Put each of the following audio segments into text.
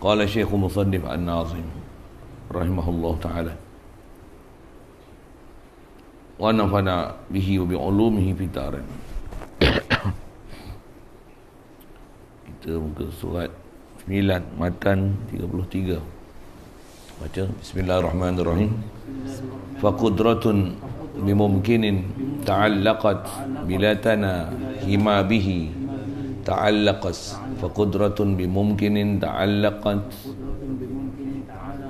قال شيخ مصنف الناظم رحمه الله تعالى ونفعنا به وبعلومه في دارنا kita muka surat 9 matan 33 baca bismillahirrahmanirrahim faqudratun bimumkinin ta'allaqat bilatana hima bihi تعلقت فقدرة بممكن تعلقت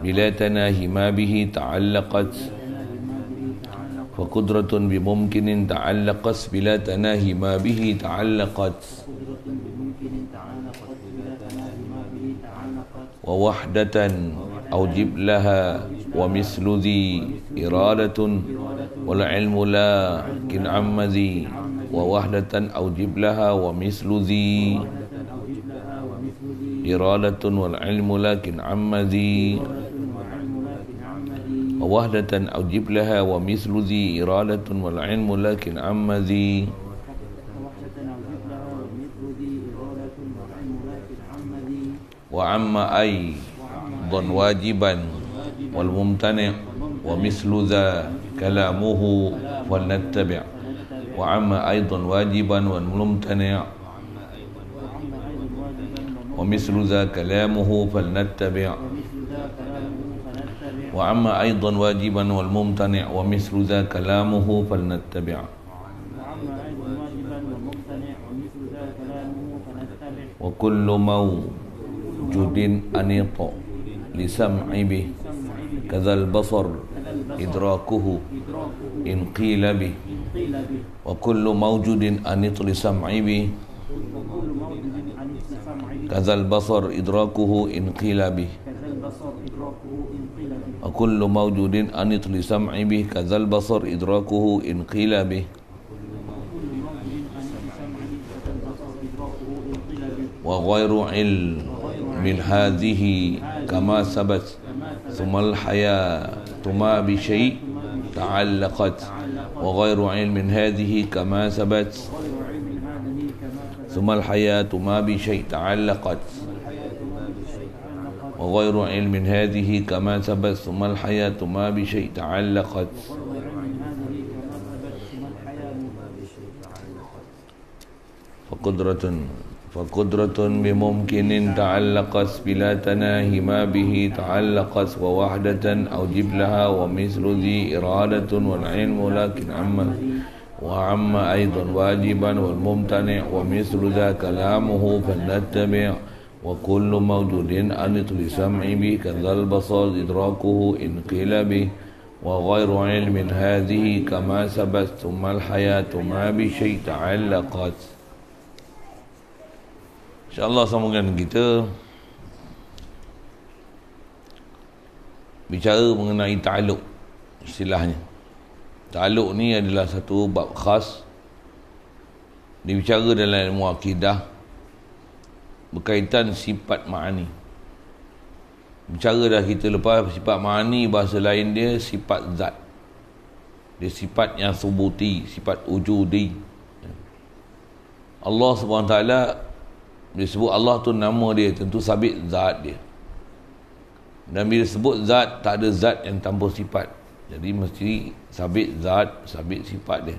بلا تناهي ما به تعلقت فقدرة بممكن تعلقت بلا تناهي ما به تعلقت ووحدة أوجب لها ومثل ذي إرادة والعلم لا كن عم ذي ووحدة أوجب لها ومثل ذي إرادة والعلم لكن عم ذي ووحدة أوجب لها ومثل ذي إرادة والعلم لكن عم ذي وعم أي ضن واجبا والممتنع ومثل ذا كلامه فلنتبع وعما أيضا واجبا والممتنع ومثل ذا كلامه فلنتبع وعما أيضا واجبا والممتنع ومثل ذا كلامه فلنتبع وكل موجود أنيط لسمع به كذا البصر إدراكه إن قيل به وكل موجود أن يطل سمعي به كذا البصر إدراكه إن قيل به وكل موجود أن يطل سمعي به كذا البصر إدراكه إن قيل به وغير علم من هذه كما ثبت ثم الحياة ثم بشيء تعلقت وغير علم هذه كما ثبت ثم الحياة ما بشيء تعلقت وغير علم هذه كما ثبت ثم الحياة ما بشيء تعلقت فقدرة وقدرة بممكن تعلقت بلا تناهي ما به تعلقت ووحدة أو جبلها ومثل ذي إرادة والعلم لكن عما وعما أيضا واجبا والممتنع ومثل ذا كلامه فلنتبع وكل موجود أنط بسمع به كذا البصر إدراكه إن قيل به وغير علم هذه كما سبت ثم الحياة ما بشيء تعلقت InsyaAllah sambungan kita Bicara mengenai ta'aluk Istilahnya Ta'aluk ni adalah satu bab khas Dibicara dalam ilmu akidah Berkaitan sifat ma'ani Bicara dah kita lepas Sifat ma'ani bahasa lain dia Sifat zat Dia sifat yang subuti Sifat ujudi Allah swt bila sebut Allah tu nama dia Tentu sabit zat dia Dan bila sebut zat Tak ada zat yang tanpa sifat Jadi mesti sabit zat Sabit sifat dia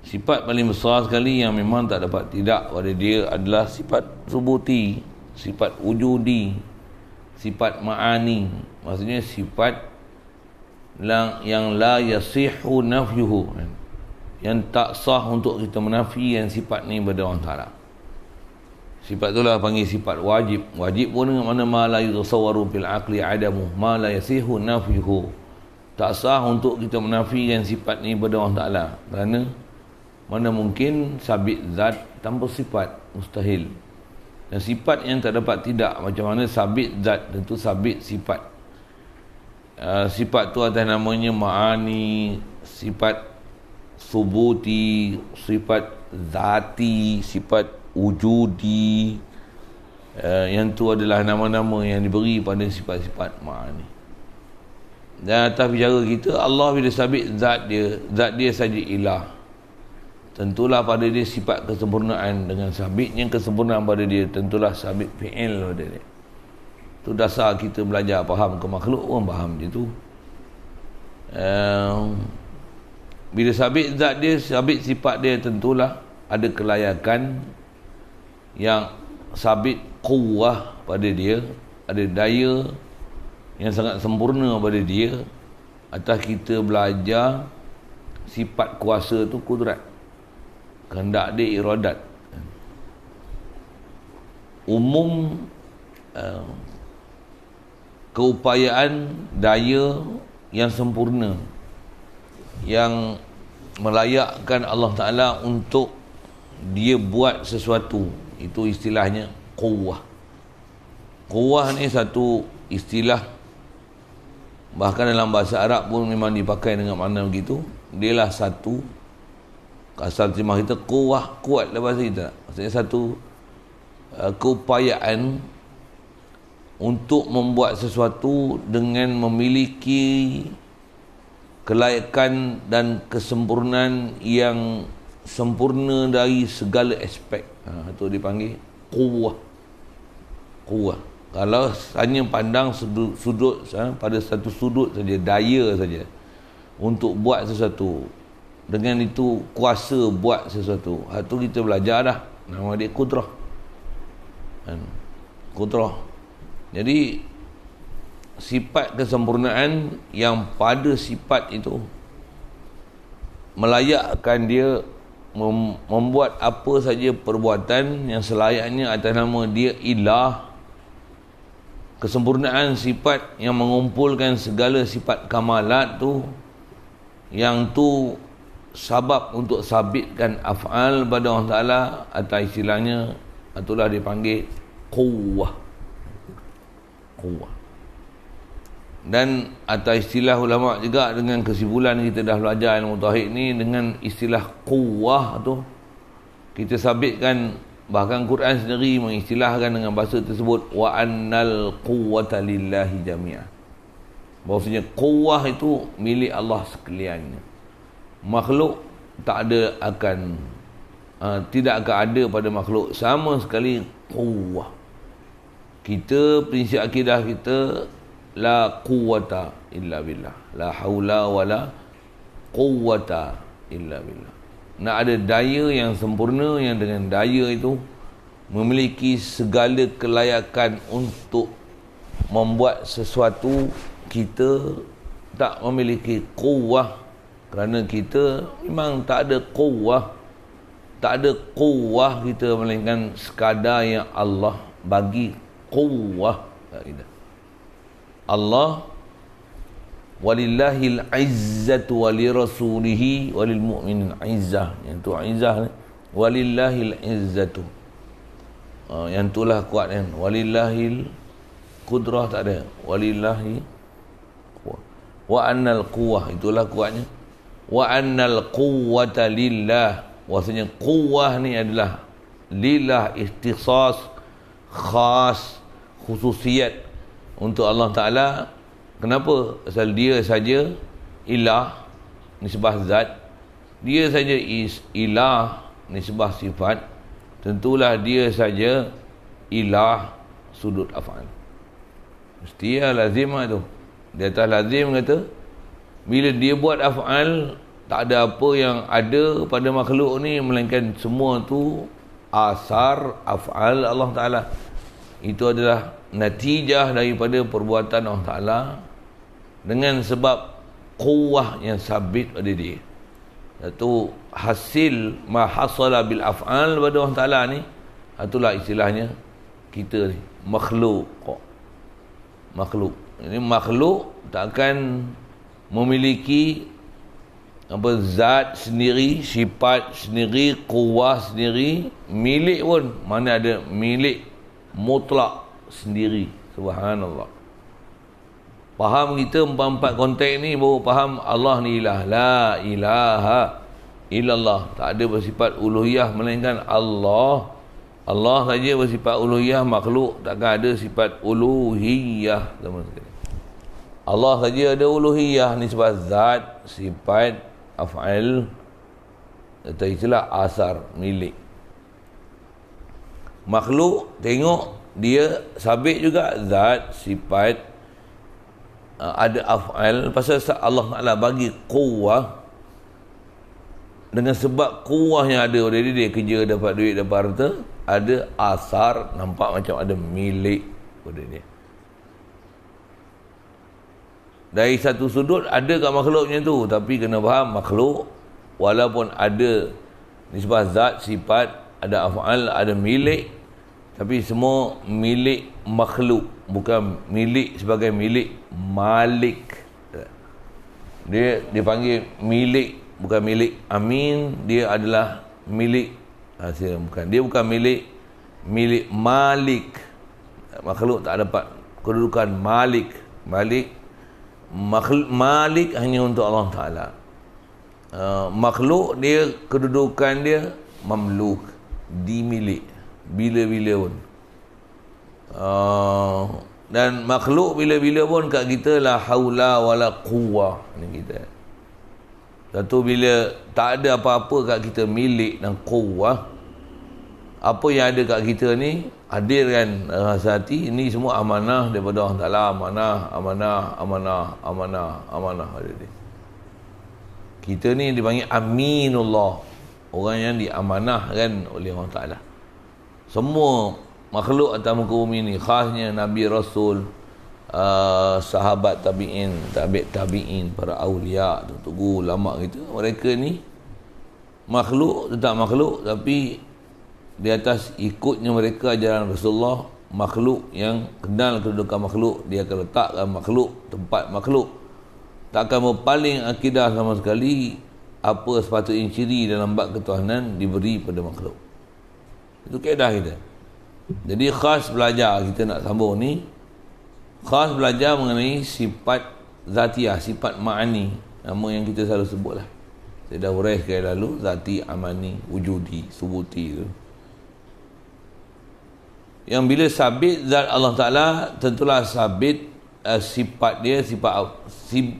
Sifat paling besar sekali yang memang tak dapat tidak pada dia adalah sifat subuti, sifat wujudi, sifat ma'ani. Maksudnya sifat yang, yang la yasihu nafyuhu. Yang tak sah untuk kita yang sifat ni pada orang salah. Sifat itulah panggil sifat wajib. Wajib pun dengan mana mala yusawwaru bil aqli adamu ma la yasihu nafihu. Tak sah untuk kita menafikan sifat ni kepada Allah Taala. Kerana mana mungkin sabit zat tanpa sifat mustahil. Dan sifat yang tak dapat tidak macam mana sabit zat tentu sabit sifat. Uh, sifat tu atas namanya ma'ani, sifat subuti, sifat zati, sifat wujudi uh, yang tu adalah nama-nama yang diberi pada sifat-sifat mak ni dan atas bicara kita Allah bila sabit zat dia zat dia saja ilah tentulah pada dia sifat kesempurnaan dengan sabit yang kesempurnaan pada dia tentulah sabit fi'il pada dia tu dasar kita belajar faham ke makhluk pun faham je tu um, bila sabit zat dia sabit sifat dia tentulah ada kelayakan yang sabit kuah pada dia ada daya yang sangat sempurna pada dia atas kita belajar sifat kuasa tu kudrat kehendak dia iradat umum eh, keupayaan daya yang sempurna yang melayakkan Allah Ta'ala untuk dia buat sesuatu itu istilahnya kuah kuah ni satu istilah bahkan dalam bahasa Arab pun memang dipakai dengan makna begitu dialah satu asal timah kita kuah kuat dalam bahasa kita maksudnya satu uh, keupayaan untuk membuat sesuatu dengan memiliki kelayakan dan kesempurnaan yang sempurna dari segala aspek itu ha, dipanggil kuah. Kuah. Kalau hanya pandang sudut, sudut ha, pada satu sudut saja, daya saja untuk buat sesuatu. Dengan itu kuasa buat sesuatu. Itu ha, kita belajar dah. Nama dia kudrah. Kudrah. Jadi sifat kesempurnaan yang pada sifat itu melayakkan dia mem- membuat apa saja perbuatan yang selayaknya atas nama dia ilah kesempurnaan sifat yang mengumpulkan segala sifat kamalat tu yang tu sabab untuk sabitkan af'al pada Allah Ta'ala atau istilahnya itulah dipanggil kuwah kuwah dan atas istilah ulama juga dengan kesimpulan kita dah belajar ilmu tauhid ni dengan istilah quwah tu kita sabitkan bahkan Quran sendiri mengistilahkan dengan bahasa tersebut wa annal quwwata lillahi jami'a maksudnya quwah itu milik Allah sekaliannya makhluk tak ada akan uh, tidak akan ada pada makhluk sama sekali quwah kita prinsip akidah kita la quwata illa billah la haula wala quwata illa billah nak ada daya yang sempurna yang dengan daya itu memiliki segala kelayakan untuk membuat sesuatu kita tak memiliki kuah kerana kita memang tak ada kuah tak ada kuah kita melainkan sekadar yang Allah bagi kuah kita Allah walillahil izzatu walirasulihi walil mu'minin izzah yang tu izzah ni walillahil izzatu uh, yang tu lah kuat kan walillahil kudrah tak ada walillahi wa annal quwah itulah kuatnya wa annal quwwata lillah maksudnya quwah ni adalah lillah istisas khas khususiat untuk Allah Ta'ala kenapa asal dia saja ilah nisbah zat dia saja is ilah nisbah sifat tentulah dia saja ilah sudut af'al mesti ya lazim lah tu di atas lazim kata bila dia buat af'al tak ada apa yang ada pada makhluk ni melainkan semua tu asar af'al Allah Ta'ala itu adalah natijah daripada perbuatan Allah Ta'ala dengan sebab kuah yang sabit pada dia satu hasil mahasala bil af'al pada Allah Ta'ala ni itulah istilahnya kita ni makhluk makhluk ini makhluk tak akan memiliki apa zat sendiri sifat sendiri kuah sendiri milik pun mana ada milik mutlak sendiri subhanallah faham kita empat-empat konteks ni baru faham Allah ni ilah la ilaha illallah tak ada bersifat uluhiyah melainkan Allah Allah saja bersifat uluhiyah makhluk takkan ada sifat uluhiyah teman-teman Allah saja ada uluhiyah ni sifat zat sifat af'al atau istilah asar milik makhluk tengok dia sabit juga zat sifat uh, ada af'al pasal Allah Ta'ala bagi kuah dengan sebab kuah yang ada oleh dia, kerja dapat duit dapat harta ada asar nampak macam ada milik pada dia dari satu sudut ada kat makhluknya tu tapi kena faham makhluk walaupun ada nisbah zat sifat ada af'al ada milik tapi semua milik makhluk bukan milik sebagai milik malik dia dipanggil milik bukan milik amin dia adalah milik hasil bukan dia bukan milik milik malik makhluk tak dapat kedudukan malik malik makhluk malik hanya untuk Allah taala uh, makhluk dia kedudukan dia mamluk dimiliki bila-bila pun uh, dan makhluk bila-bila pun kat kita la haula wala quwa ni kita satu bila tak ada apa-apa kat kita milik dan quwa apa yang ada kat kita ni hadirkan rasa hati ini semua amanah daripada Allah Taala amanah amanah amanah amanah amanah ada dia kita ni dipanggil aminullah orang yang diamanahkan oleh Allah Taala semua makhluk atas muka bumi ni khasnya nabi rasul uh, sahabat tabiin tabi' tabiin para aulia tu tunggu lama kita mereka ni makhluk tetap makhluk tapi di atas ikutnya mereka ajaran Rasulullah makhluk yang kenal kedudukan makhluk dia akan letakkan makhluk tempat makhluk tak akan berpaling akidah sama sekali apa sepatutnya ciri dalam bab ketuhanan diberi pada makhluk itu keadaan kita. Jadi khas belajar kita nak sambung ni. Khas belajar mengenai sifat zatiah, sifat ma'ani. Nama yang kita selalu sebut lah. Saya dah urai sekali lalu. Zati, amani, wujudi, subuti tu. Yang bila sabit zat Allah Ta'ala, tentulah sabit uh, sifat dia, sifat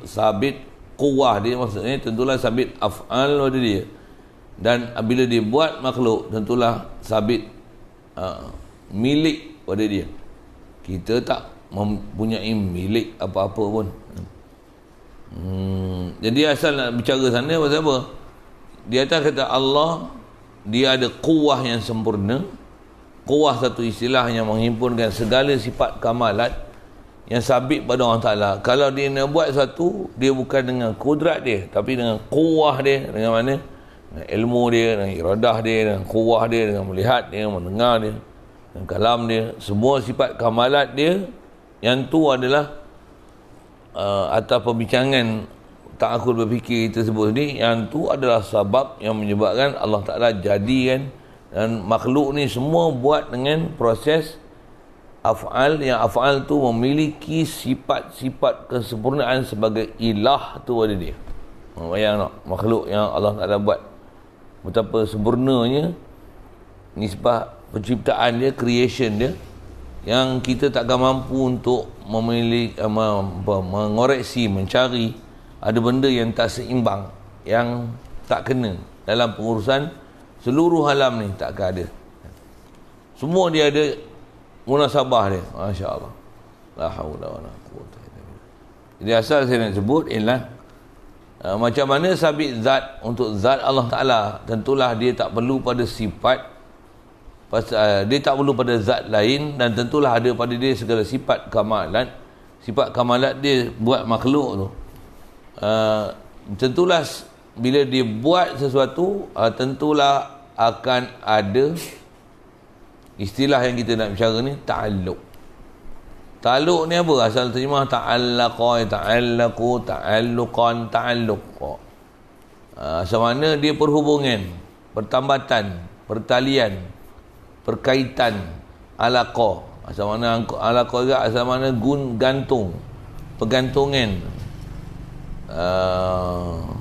sabit kuah dia maksudnya tentulah sabit af'al pada dia dan bila dia buat makhluk tentulah sabit uh, milik pada dia kita tak mempunyai milik apa-apa pun hmm, jadi asal nak bicara sana pasal apa di atas kata Allah dia ada kuah yang sempurna kuah satu istilah yang menghimpunkan segala sifat kamalat yang sabit pada Allah Ta'ala kalau dia nak buat satu dia bukan dengan kudrat dia tapi dengan kuah dia dengan mana dengan ilmu dia, dengan iradah dia, dengan kuah dia, dengan melihat dia, mendengar dia, dengan kalam dia. Semua sifat kamalat dia yang tu adalah uh, atas pembincangan tak akur berfikir tersebut ni yang tu adalah sebab yang menyebabkan Allah Ta'ala kan dan makhluk ni semua buat dengan proses af'al yang af'al tu memiliki sifat-sifat kesempurnaan sebagai ilah tu ada dia bayang tak makhluk yang Allah Ta'ala buat betapa sempurnanya nisbah penciptaan dia creation dia yang kita takkan mampu untuk memilih eh, apa, mengoreksi mencari ada benda yang tak seimbang yang tak kena dalam pengurusan seluruh alam ni tak ada semua dia ada munasabah dia masya-Allah la jadi asal saya nak sebut ialah Uh, macam mana sabit zat untuk zat Allah Ta'ala tentulah dia tak perlu pada sifat pasal, uh, dia tak perlu pada zat lain dan tentulah ada pada dia segala sifat kamalat sifat kamalat dia buat makhluk tu uh, tentulah bila dia buat sesuatu uh, tentulah akan ada istilah yang kita nak bicara ni ta'aluk Taluk ni apa? Asal terjemah ta'allaqai, ta'allaqu, ta'allukan, ta'alluq. Uh, asal mana dia perhubungan, pertambatan, pertalian, perkaitan, alaqa. Asal mana alaqa juga, asal mana gun, gantung, pergantungan. Uh,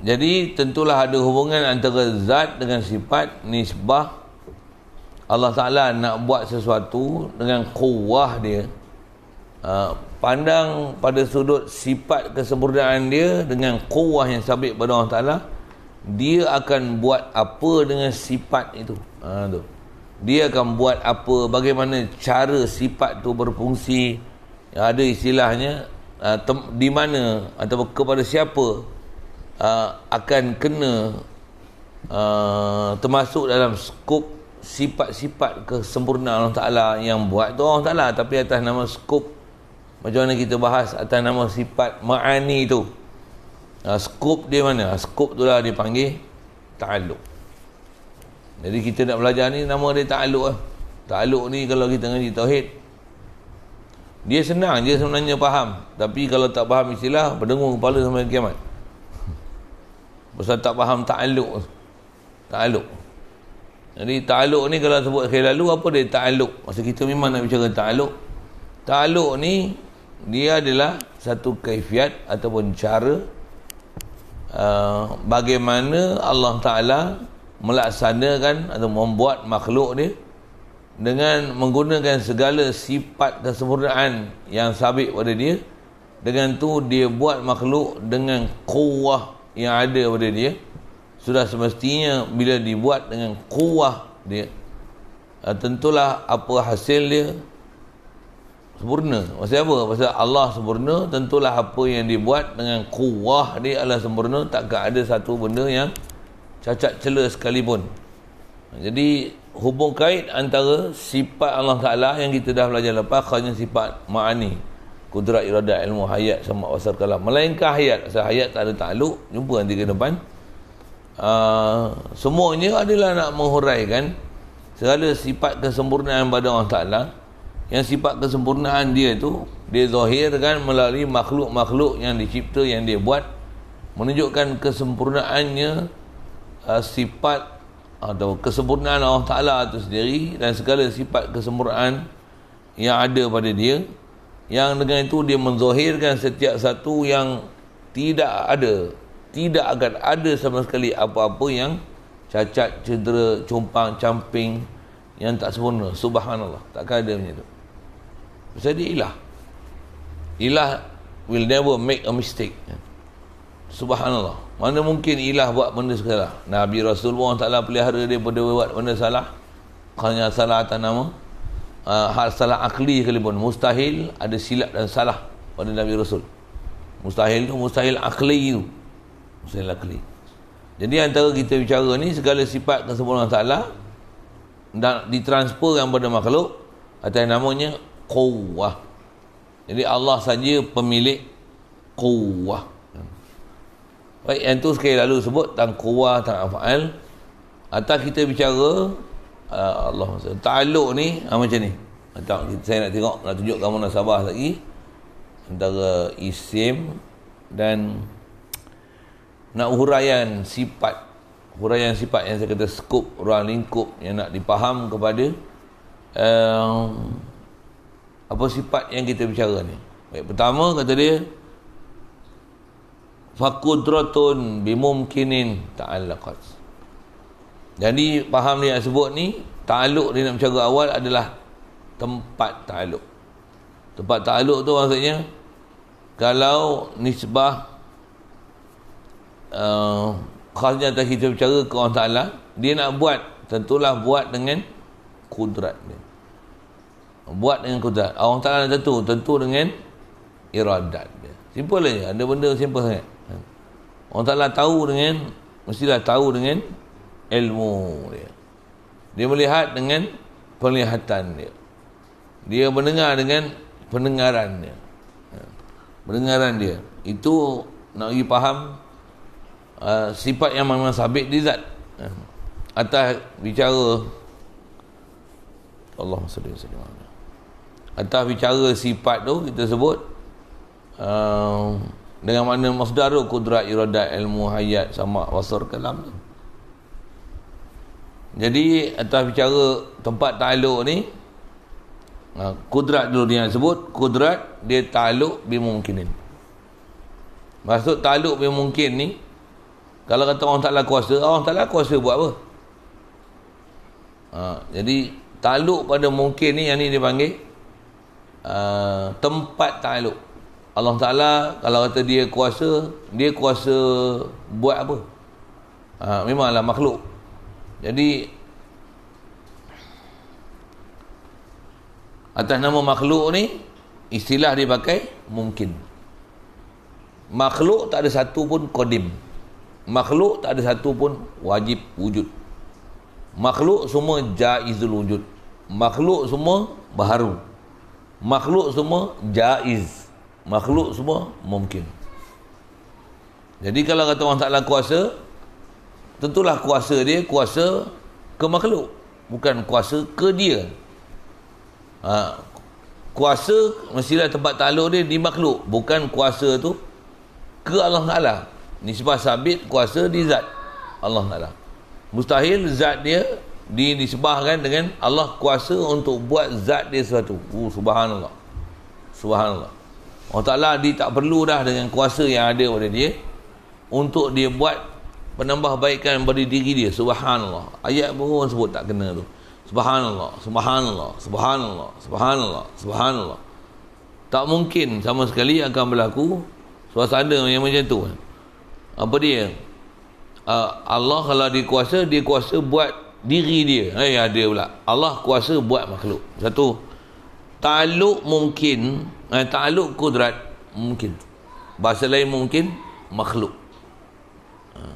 jadi tentulah ada hubungan antara zat dengan sifat, nisbah, Allah Ta'ala nak buat sesuatu dengan kuah dia ha, pandang pada sudut sifat kesempurnaan dia dengan kuah yang sabit pada Allah Ta'ala dia akan buat apa dengan sifat itu ha, tu. dia akan buat apa bagaimana cara sifat tu berfungsi yang ada istilahnya ha, di mana atau kepada siapa akan kena termasuk dalam skop sifat-sifat kesempurnaan Allah Ta'ala yang buat tu Allah Ta'ala tapi atas nama skop macam mana kita bahas atas nama sifat ma'ani tu uh, skop dia mana ah, skop tu lah dia panggil ta'aluk jadi kita nak belajar ni nama dia ta'aluk lah ta'aluk ni kalau kita ngaji tauhid dia senang dia sebenarnya faham tapi kalau tak faham istilah berdengung kepala sampai kiamat pasal tak faham ta'aluk ta'aluk jadi ta'aluk ni kalau sebut sekali lalu apa dia ta'aluk? Masa kita memang nak bicara ta'aluk. Ta'aluk ni dia adalah satu kaifiat ataupun cara uh, bagaimana Allah Ta'ala melaksanakan atau membuat makhluk dia dengan menggunakan segala sifat kesempurnaan yang sabit pada dia dengan tu dia buat makhluk dengan kuah yang ada pada dia sudah semestinya bila dibuat dengan kuah dia ah, tentulah apa hasil dia sempurna maksud apa maksud Allah sempurna tentulah apa yang dibuat dengan kuah dia Allah sempurna takkan ada satu benda yang cacat cela sekalipun jadi hubung kait antara sifat Allah Taala yang kita dah belajar lepas khasnya sifat ma'ani kudrat irada ilmu hayat sama wasar kalam melainkan hayat sebab hayat tak ada takluk jumpa nanti ke depan Ah, semuanya adalah nak menghuraikan segala sifat kesempurnaan pada Allah Ta'ala yang sifat kesempurnaan dia itu dia zahirkan melalui makhluk-makhluk yang dicipta yang dia buat menunjukkan kesempurnaannya uh, sifat atau kesempurnaan Allah Ta'ala itu sendiri dan segala sifat kesempurnaan yang ada pada dia yang dengan itu dia menzahirkan setiap satu yang tidak ada tidak akan ada sama sekali apa-apa yang cacat, cedera, compang, camping yang tak sempurna. Subhanallah. Takkan ada macam tu. Sebab dia ilah. Ilah will never make a mistake. Subhanallah. Mana mungkin ilah buat benda salah. Nabi Rasulullah SAW pelihara dia pada buat benda salah. Kalau salah atas nama. Ah, hal salah akli kali pun. Mustahil ada silap dan salah pada Nabi Rasul. Mustahil tu, mustahil akli tu. Husain Lakli jadi antara kita bicara ni segala sifat kesempurnaan Ta'ala dan ditransfer yang pada atau yang namanya Quwah jadi Allah saja pemilik Quwah baik yang tu sekali lalu sebut tentang Quwah tentang Afa'al atas kita bicara uh, Allah Ta'aluk ni ha, macam ni saya nak tengok nak tunjuk kamu nasabah lagi antara isim dan nak huraian sifat huraian sifat yang saya kata skop ruang lingkup yang nak dipaham kepada um, apa sifat yang kita bicara ni Baik, pertama kata dia fakudratun bimumkinin ta'alakas jadi faham dia yang sebut ni ta'aluk dia nak bicara awal adalah tempat ta'aluk tempat ta'aluk tu maksudnya kalau nisbah uh, khasnya tadi kita bicara ke Allah Ta'ala dia nak buat tentulah buat dengan kudrat dia buat dengan kudrat Allah Ta'ala tentu tentu dengan iradat dia simple je ada benda simple sangat Allah Ta'ala tahu dengan mestilah tahu dengan ilmu dia dia melihat dengan penglihatan dia dia mendengar dengan pendengarannya ha. pendengaran dia itu nak pergi faham Ah, sifat yang memang sabit di zat ah, atas bicara Allah SWT atas bicara sifat tu kita sebut uh, dengan makna masdaru kudrat iradat ilmu hayat sama wasar kalam tu jadi atas bicara tempat taluk ni uh, kudrat dulu dia sebut kudrat dia taluk bimungkinin maksud taluk bimungkin ni kalau kata orang taklah kuasa, ah, orang taklah kuasa buat apa? Ha, jadi, taluk pada mungkin ni, yang ni dia panggil, uh, tempat taluk. Allah Ta'ala, kalau kata dia kuasa, dia kuasa buat apa? Ha, memanglah makhluk. Jadi, atas nama makhluk ni, istilah dia pakai, mungkin. Makhluk tak ada satu pun kodim. Kodim makhluk tak ada satu pun wajib wujud makhluk semua jaizul wujud makhluk semua baharu makhluk semua jaiz makhluk semua mungkin jadi kalau kata orang taklah kuasa tentulah kuasa dia kuasa ke makhluk bukan kuasa ke dia ha, kuasa mestilah tempat taluk dia di makhluk bukan kuasa tu ke Allah Ta'ala nisbah sabit kuasa di zat Allah Ta'ala mustahil zat dia dinisbahkan dengan Allah kuasa untuk buat zat dia sesuatu uh, subhanallah subhanallah Allah Ta'ala dia tak perlu dah dengan kuasa yang ada pada dia untuk dia buat penambahbaikan pada diri dia subhanallah ayat pun sebut tak kena tu subhanallah subhanallah subhanallah subhanallah subhanallah tak mungkin sama sekali akan berlaku suasana yang macam tu apa dia uh, Allah kalau dia kuasa dia kuasa buat diri dia eh ada pula Allah kuasa buat makhluk satu takluk mungkin eh, takluk kudrat mungkin bahasa lain mungkin makhluk ah.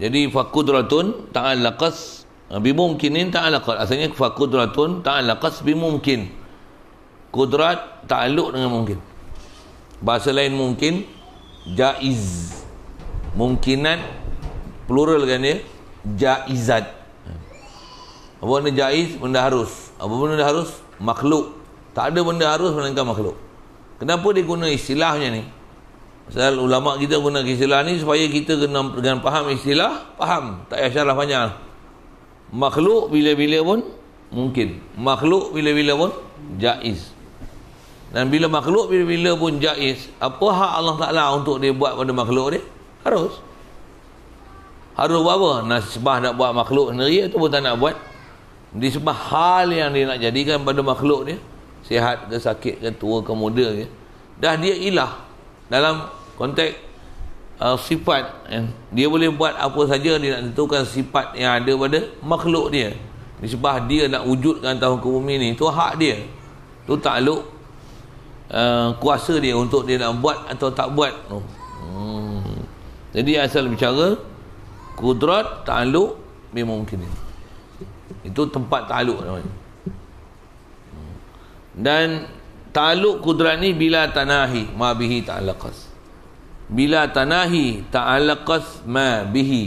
jadi fakudratun ta'alakas ah, bimungkinin ta'alakas asalnya fakudratun ta'alakas bimungkin kudrat takluk dengan mungkin bahasa lain mungkin jaiz Mungkinan plural kan dia jaizat apa benda jaiz benda harus apa benda harus makhluk tak ada benda harus melainkan makhluk kenapa dia guna istilahnya ni Sebab ulama kita guna istilah ni supaya kita kena dengan faham istilah faham tak payah syarah banyak makhluk bila-bila pun mungkin makhluk bila-bila pun jaiz dan bila makhluk bila-bila pun jaiz apa hak Allah Ta'ala untuk dia buat pada makhluk dia harus harus buat apa nasbah nak buat makhluk sendiri ataupun tak nak buat di disebab hal yang dia nak jadikan pada makhluk dia sihat ke sakit ke tua ke muda ke dah dia ilah dalam konteks uh, sifat eh, dia boleh buat apa saja dia nak tentukan sifat yang ada pada makhluk dia di disebab dia nak wujudkan tahun ke bumi ni tu hak dia tu takluk uh, kuasa dia untuk dia nak buat atau tak buat tu hmm. Jadi asal bicara kudrat ta'aluk bimungkinin. Itu tempat ta'aluk lah Dan ta'aluk kudrat ni bila tanahi ma bihi ta'alaqas. Bila tanahi ta'alaqas ma bihi.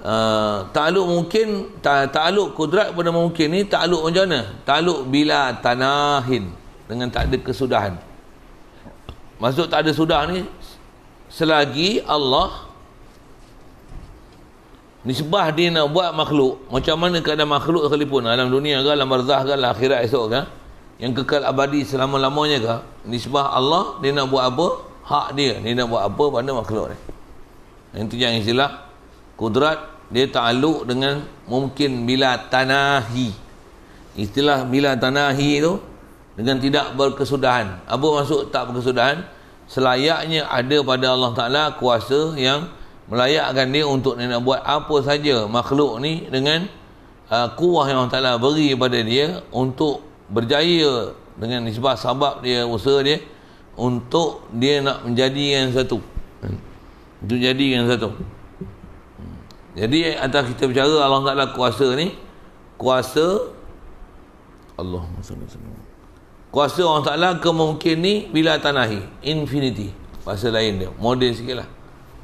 Uh, ah, ta'aluk mungkin ta, ta'aluk kudrat pada mungkin ni ta'aluk macam mana ta'aluk bila tanahin dengan tak ada kesudahan maksud tak ada sudah ni selagi Allah nisbah dia nak buat makhluk macam mana keadaan makhluk sekalipun dalam dunia ke alam barzah ke alam akhirat esok ke yang kekal abadi selama-lamanya ke nisbah Allah dia nak buat apa hak dia dia nak buat apa pada makhluk ni itu yang istilah kudrat dia ta'aluk dengan mungkin bila tanahi istilah bila tanahi tu dengan tidak berkesudahan apa maksud tak berkesudahan selayaknya ada pada Allah Ta'ala kuasa yang melayakkan dia untuk dia nak buat apa saja makhluk ni dengan uh, kuah yang Allah Ta'ala beri pada dia untuk berjaya dengan nisbah sabab dia, usaha dia untuk dia nak menjadi yang satu hmm. untuk jadi yang satu hmm. jadi antara kita bicara Allah Ta'ala kuasa ni kuasa Allahumma salli salli kuasa Allah Ta'ala kemungkinan ni bila tanahi infinity bahasa lain dia modern sikit lah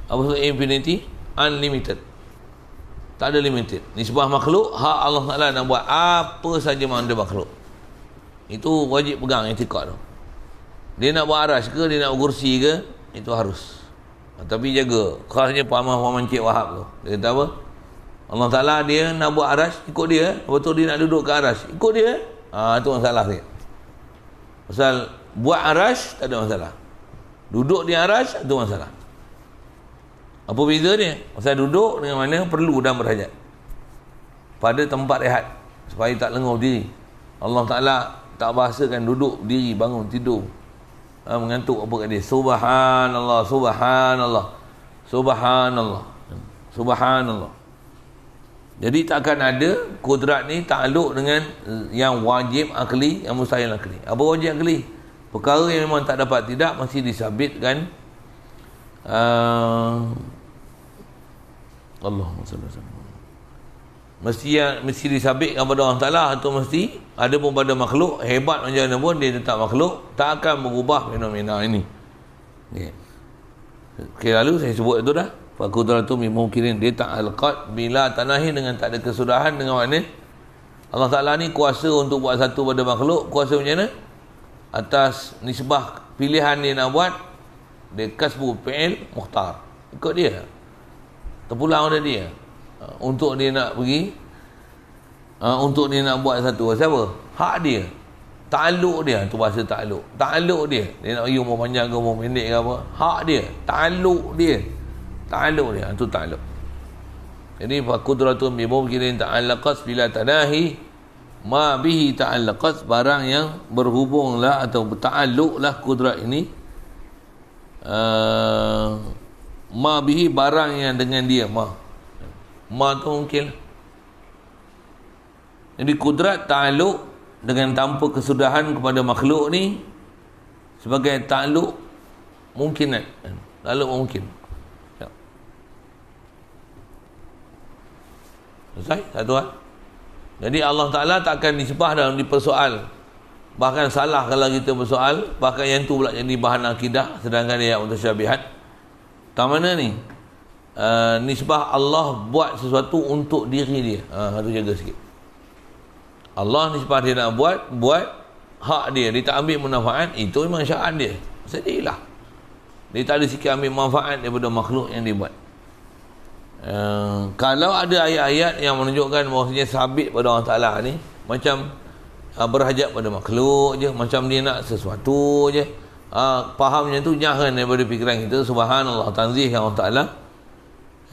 apa maksud infinity unlimited tak ada limited ni sebuah makhluk hak Allah Ta'ala nak buat apa saja dia makhluk itu wajib pegang etikat tu dia nak buat aras ke dia nak buat kursi ke itu harus ha, tapi jaga khasnya paman-paman cik wahab tu dia kata apa Allah Ta'ala dia nak buat aras ikut dia lepas tu dia nak duduk ke aras ikut dia Ah ha, tu masalah sikit Pasal buat arash tak ada masalah. Duduk di arash tak ada masalah. Apa beza ni? Pasal duduk dengan mana perlu dan berhajat. Pada tempat rehat. Supaya tak lenguh diri. Allah Ta'ala tak bahasakan duduk diri bangun tidur. Ha, mengantuk apa kat dia? Subhanallah, subhanallah. Subhanallah. Subhanallah. Jadi tak akan ada kudrat ni takluk dengan eh, yang wajib akli, yang mustahil akli. Apa wajib akli? Perkara yang memang tak dapat tidak masih disabitkan. Uh, Allah SWT. Mesti, yang, mesti disabitkan pada Allah Ta'ala atau mesti ada pun pada makhluk. Hebat macam mana pun dia tetap makhluk. Tak akan mengubah fenomena ini. Okay. okay lalu saya sebut itu dah tu mimungkirin Dia tak alqad Bila tanahin dengan tak ada kesudahan dengan orang ni Allah Ta'ala ni kuasa untuk buat satu pada makhluk Kuasa macam mana? Atas nisbah pilihan dia nak buat Dia kasbu fi'il muhtar Ikut dia Terpulang oleh dia ha, Untuk dia nak pergi ha, Untuk dia nak buat satu Siapa? Hak dia Ta'aluk dia tu bahasa ta'aluk Ta'aluk dia Dia nak pergi umur panjang ke umur pendek ke apa Hak dia Ta'aluk dia ta'aluk ni, itu ta'aluk jadi fa qudratun bi mumkinin ta'allaqas bila tanahi ma bihi ta'allaqas barang yang berhubung lah atau lah kudrat ini uh, ma bihi barang yang dengan dia ma ma tu mungkin lah. jadi kudrat ta'alluq dengan tanpa kesudahan kepada makhluk ni sebagai ta'alluq mungkinan lalu mungkin. Lah. Selesai? Tak tuan? Jadi Allah Ta'ala tak akan disebah dalam dipersoal. Bahkan salah kalau kita bersoal. Bahkan yang tu pula jadi bahan akidah. Sedangkan ayat mutasyabihat. Tak mana ni? Uh, nisbah Allah buat sesuatu untuk diri dia. Ha, uh, jaga sikit. Allah nisbah dia nak buat, buat hak dia. Dia tak ambil manfaat, itu memang syaan dia. Sedihlah. Dia tak ada sikit ambil manfaat daripada makhluk yang dia buat. Eh, kalau ada ayat-ayat yang menunjukkan maksudnya sabit pada Allah Ta'ala ni macam uh, berhajat pada makhluk je macam dia nak sesuatu je uh, fahamnya tu jahan daripada fikiran kita subhanallah tanzih yang Allah Ta'ala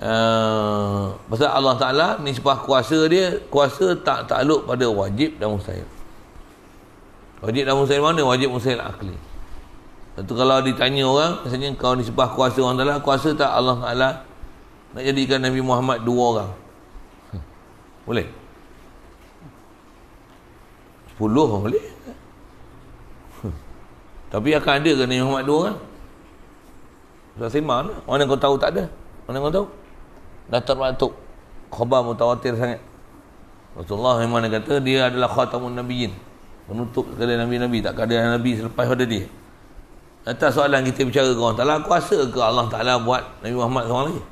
uh, pasal Allah Ta'ala ni sebab kuasa dia kuasa tak takluk pada wajib dan mustahil wajib dan mustahil mana wajib mustahil akli itu kalau ditanya orang misalnya kau nisbah kuasa orang Ta'ala kuasa tak Allah Ta'ala nak jadikan Nabi Muhammad dua orang boleh sepuluh orang boleh tapi akan ada ke Nabi Muhammad dua orang Ustaz Simah lah. yang kau tahu tak ada Orang yang kau tahu dah termatuk khabar mutawatir sangat Rasulullah yang mana kata dia adalah khatamun Nabiin? Menutup segala nabi-nabi tak ada nabi selepas pada dia atas soalan kita bicara ke Allah Ta'ala kuasa ke Allah Ta'ala buat Nabi Muhammad seorang lagi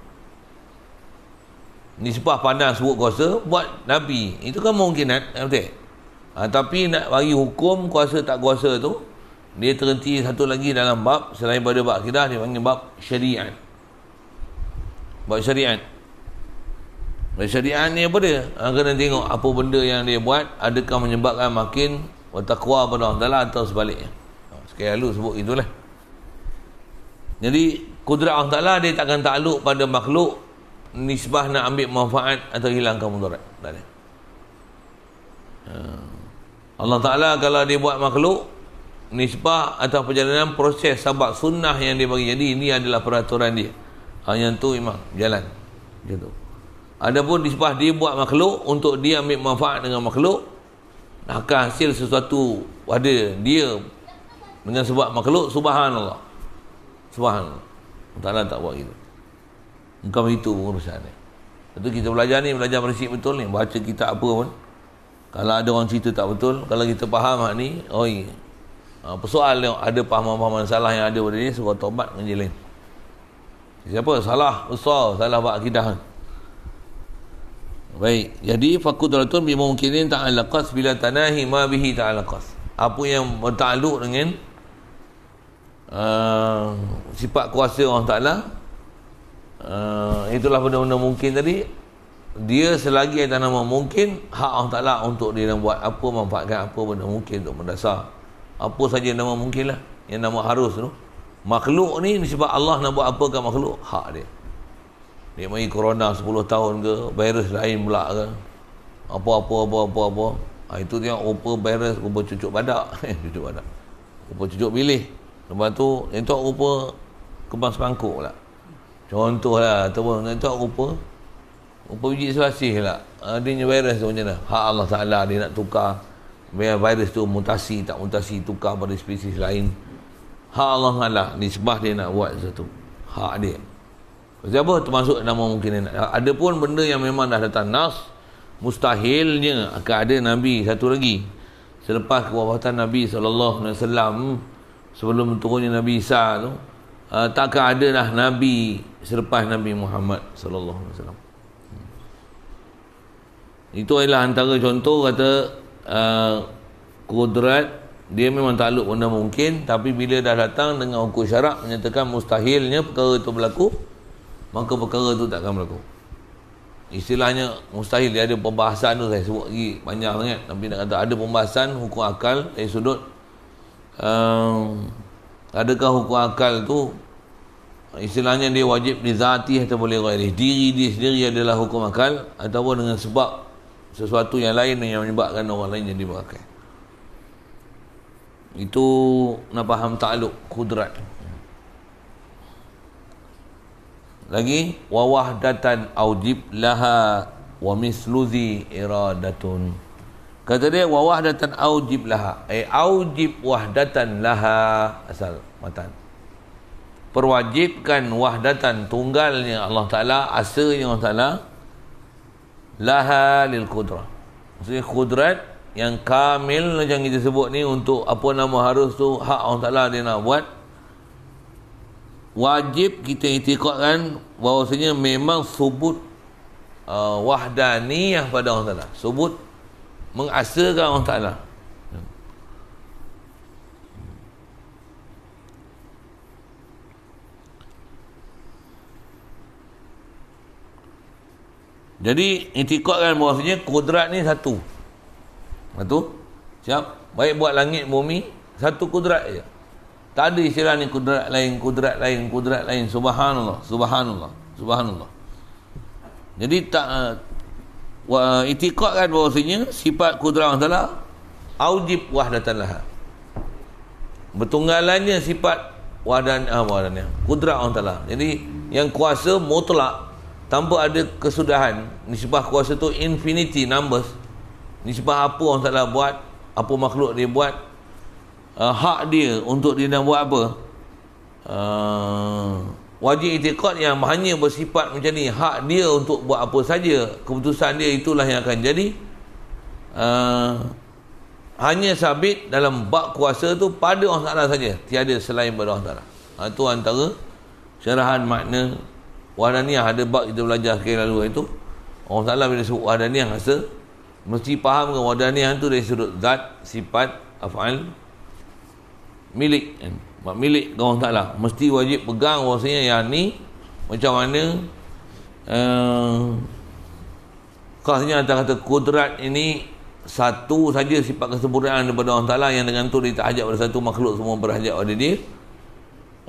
nisbah pandang sebut kuasa buat Nabi itu kan mungkin betul ha, tapi nak bagi hukum kuasa tak kuasa tu dia terhenti satu lagi dalam bab selain pada bab akidah dia panggil bab syariat bab syariat bab syariat ni apa dia ha, kena tengok apa benda yang dia buat adakah menyebabkan makin bertakwa pada Allah Ta'ala atau sebaliknya ha, sekali lalu sebut itulah jadi kudrat orang Ta'ala dia takkan takluk pada makhluk nisbah nak ambil manfaat atau hilangkan mudarat tak ada ha. Allah Ta'ala kalau dia buat makhluk nisbah atau perjalanan proses sahabat sunnah yang dia bagi jadi ini adalah peraturan dia hanya itu memang jalan macam tu Adapun nisbah dia buat makhluk untuk dia ambil manfaat dengan makhluk nak hasil sesuatu pada dia dengan sebab makhluk subhanallah subhanallah Allah Ta'ala tak buat gitu Engkau itu pengurusan ni. Itu kita belajar ni, belajar bersih betul ni. Baca kita apa pun. Kalau ada orang cerita tak betul, kalau kita faham hak ni, oh iya. Ha, persoal ni, ada pahaman-pahaman salah yang ada pada ni, sebuah taubat menjelim. Siapa? Salah besar, salah buat akidah. Baik. Jadi, fakultulatun bimungkinin ta'alakas bila tanahi ma bihi ta'alakas. Apa yang bertakluk dengan uh, sifat kuasa orang Ta'ala, uh, itulah benda-benda mungkin tadi dia selagi ada nama mungkin hak Allah Ta'ala untuk dia nak buat apa manfaatkan apa benda mungkin untuk mendasar apa saja nama mungkin lah yang nama harus tu makhluk ni sebab Allah nak buat apa ke makhluk hak dia dia mai corona 10 tahun ke virus lain pula ke apa-apa apa-apa apa ha, itu dia rupa virus rupa cucuk badak eh, cucuk badak rupa cucuk bilih lepas tu itu rupa kebang semangkuk lah Contohlah ataupun nak tahu rupa rupa biji selasih lah. Uh, virus tu macam mana? Hak Allah Taala dia nak tukar biar virus tu mutasi tak mutasi tukar pada spesies lain. Hak Allah Taala nisbah dia nak buat satu. Hak dia. Sebab apa termasuk nama mungkin dia nak. Ada pun benda yang memang dah datang nas mustahilnya akan ada nabi satu lagi selepas kewafatan nabi saw. sebelum turunnya nabi Isa tu uh, takkan ada lah nabi selepas Nabi Muhammad sallallahu alaihi wasallam. Hmm. Itu adalah antara contoh kata uh, kudrat dia memang takluk benda mungkin tapi bila dah datang dengan hukum syarak menyatakan mustahilnya perkara itu berlaku maka perkara itu tak akan berlaku. Istilahnya mustahil dia ada pembahasan tu saya sebut lagi panjang sangat tapi nak kata ada pembahasan hukum akal dari sudut uh, adakah hukum akal tu istilahnya dia wajib di zati atau boleh gairih diri dia sendiri adalah hukum akal atau dengan sebab sesuatu yang lain yang menyebabkan orang lain jadi berakai itu nak faham takluk kudrat lagi wa wahdatan aujib laha wa misluzi iradatun kata dia wa wahdatan aujib laha eh aujib wahdatan laha asal matan perwajibkan wahdatan tunggalnya Allah Ta'ala asanya Allah Ta'ala laha lil kudra maksudnya kudrat yang kamil macam lah kita sebut ni untuk apa nama harus tu hak Allah Ta'ala dia nak buat wajib kita itikadkan bahawasanya memang subut uh, wahdaniyah pada Allah Ta'ala subut mengasakan Allah Ta'ala Jadi intikad kan bahasanya kudrat ni satu. Satu. Siap? Baik buat langit bumi, satu kudrat je. Tak ada istilah ni kudrat lain, kudrat lain, kudrat lain. Subhanallah, subhanallah, subhanallah. Jadi tak uh, eh, itikad kan bahasanya sifat kudrat Allah Taala aujib wahdatan laha. Bertunggalannya sifat wahdan ah, wahdannya, kudrat Allah Taala. Jadi yang kuasa mutlak tanpa ada kesudahan nisbah kuasa tu infinity numbers nisbah apa orang taklah buat apa makhluk dia buat uh, hak dia untuk dia nak buat apa uh, wajib itikad yang hanya bersifat macam ni hak dia untuk buat apa saja keputusan dia itulah yang akan jadi uh, hanya sabit dalam bak kuasa tu pada orang Ta'ala saja tiada selain pada Allah Ta'ala ha, itu antara syarahan makna Wahdaniyah ada bab kita belajar sekali lalu itu. Orang salah bila sebut wahdaniyah rasa mesti faham ke wahdaniyah itu dari sudut zat, sifat, af'al milik. Mak milik ke orang taklah. Mesti wajib pegang bahasanya yang ni macam mana uh, khasnya kata kata kudrat ini satu saja sifat kesempurnaan daripada Allah Ta'ala yang dengan tu dia tak ajak pada satu makhluk semua berhajat pada dia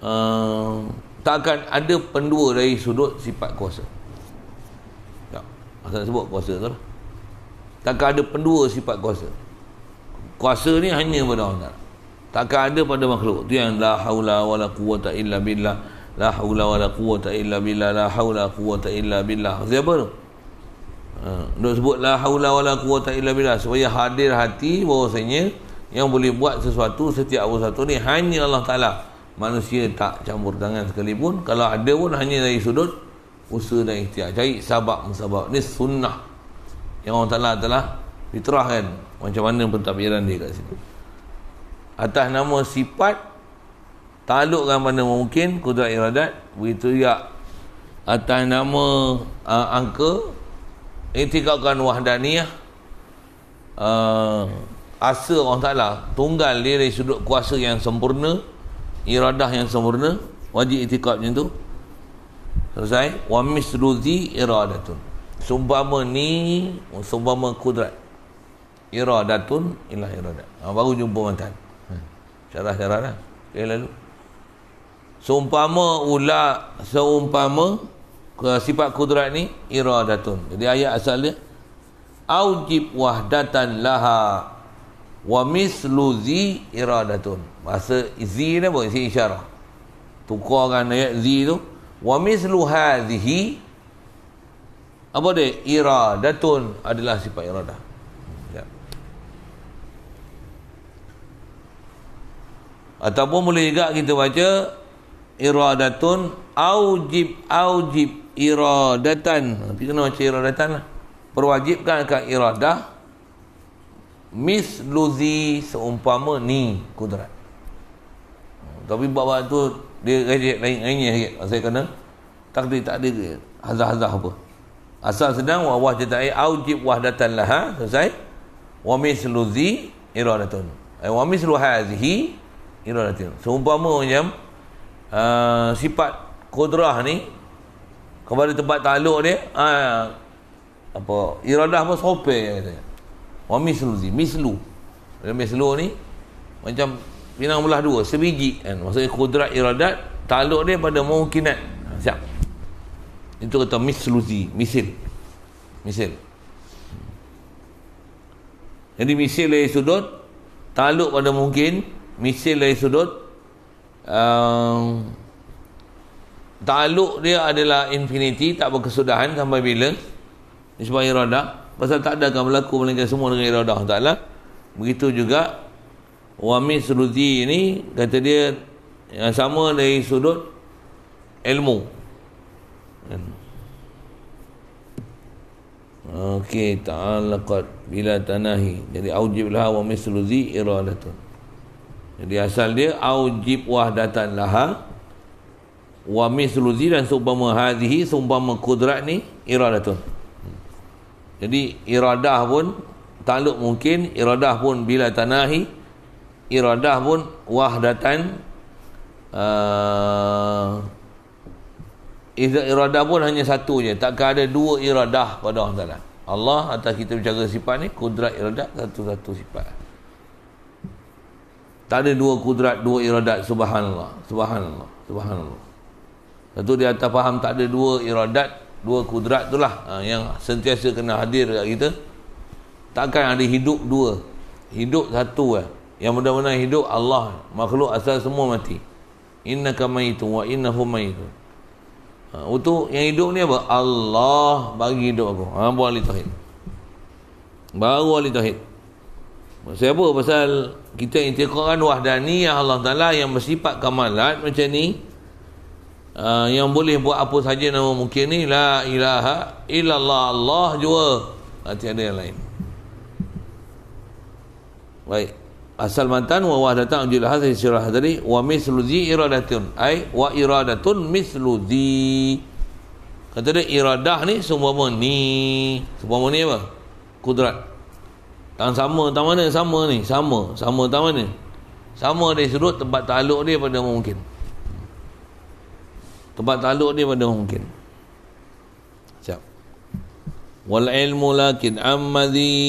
uh, tak akan ada pendua dari sudut sifat kuasa tak ya. asal sebut kuasa tu lah tak akan ada pendua sifat kuasa kuasa ni hanya pada Allah tak akan ada pada makhluk tu yang la haula wala quwata illa billah la haula wala quwata illa billah la haula quwata illa billah siapa tu ha. dia sebut la haula wala quwata illa billah supaya hadir hati bahawasanya yang boleh buat sesuatu setiap orang satu ni hanya Allah Ta'ala manusia tak campur tangan sekalipun kalau ada pun hanya dari sudut usaha dan ikhtiar cari sabab musabab ini sunnah yang Allah Ta'ala telah diterahkan macam mana pentadbiran dia kat sini atas nama sifat talukkan mana mungkin kudrat iradat begitu juga atas nama uh, angka intikakan wahdaniyah uh, asa Allah Ta'ala tunggal dia dari sudut kuasa yang sempurna iradah yang sempurna wajib itikab macam tu selesai wa misru zi iradatun sumpama ni sumpama kudrat iradatun ilah iradat ha, baru jumpa mantan ha, syarah syarah lah okay, lalu sumpama ula seumpama sifat kudrat ni iradatun jadi ayat asalnya aujib wahdatan laha wa misluzi iradatun Masa Z ni pun isi isyarah. Tukarkan ayat Z tu. Wa mislu hadhihi apa dia? Iradatun adalah sifat iradah. Ya. Ataupun boleh juga kita baca iradatun aujib aujib iradatan. Tapi kena baca iradatan lah. Perwajibkan akan iradah Misluzi seumpama ni kudrat. Tapi bawah tu dia rejek lain rejek sikit. Maksudnya kena takdir takdir hazah-hazah apa. Asal sedang wa wah jata'i aujib wahdatan laha. Ha? Selesai. Wa mislu zi iradatun. Eh, wa mislu hazihi iradatun. Seumpama macam uh, sifat kudrah ni kepada tempat taluk dia uh, apa iradah pun sopir katanya. Wa mislu zi mislu. Dia mislu ni macam Pinang belah dua Sebiji kan? Maksudnya kudrat iradat Taluk dia pada mungkinat ha, Siap Itu kata misluzi Misil Misil Jadi misil dari sudut Taluk pada mungkin Misil dari sudut um, Taluk dia adalah infinity Tak berkesudahan sampai bila Sebab iradat Pasal tak ada akan berlaku Melainkan semua dengan iradat Tak lah. Begitu juga wa misruzi ni kata dia yang sama dari sudut ilmu kan? Okey, ta'alaqat bila tanahi. Jadi, aujib laha wa misluzi iradatun. Jadi, asal dia, aujib wahdatan laha wa misluzi dan sumpama hadihi, sumpama kudrat ni, iradatun. Jadi, iradah pun, takluk mungkin, iradah pun bila tanahi, iradah pun wahdatan uh, iradah pun hanya satu je takkan ada dua iradah pada Allah Ta'ala Allah atas kita bicara sifat ni kudrat iradah satu-satu sifat tak ada dua kudrat dua iradah subhanallah subhanallah subhanallah satu di atas faham tak ada dua iradah dua kudrat itulah uh, ha, yang sentiasa kena hadir kat kita takkan ada hidup dua hidup satu eh yang mudah-mudahan hidup Allah makhluk asal semua mati inna maitun wa innahum maitun ha, itu yang hidup ni apa Allah bagi hidup aku ha buat ahli tauhid baru ahli tauhid pasal apa pasal kita intiqaran wahdaniyah Allah Taala yang bersifat kamalat macam ni Uh, yang boleh buat apa saja nama mungkin ni la ilaha illallah Allah jua tak ada yang lain baik asal mantan wa wah datang ujil hadhi sirah hadri wa mislu zi iradatun ai wa iradatun mislu zi kata dia iradah ni semua ni semua ni apa kudrat tak sama tak mana sama ni sama sama tak mana sama dari sudut tempat taluk dia pada mungkin tempat taluk dia pada mungkin siap wal ilmu lakin ammadi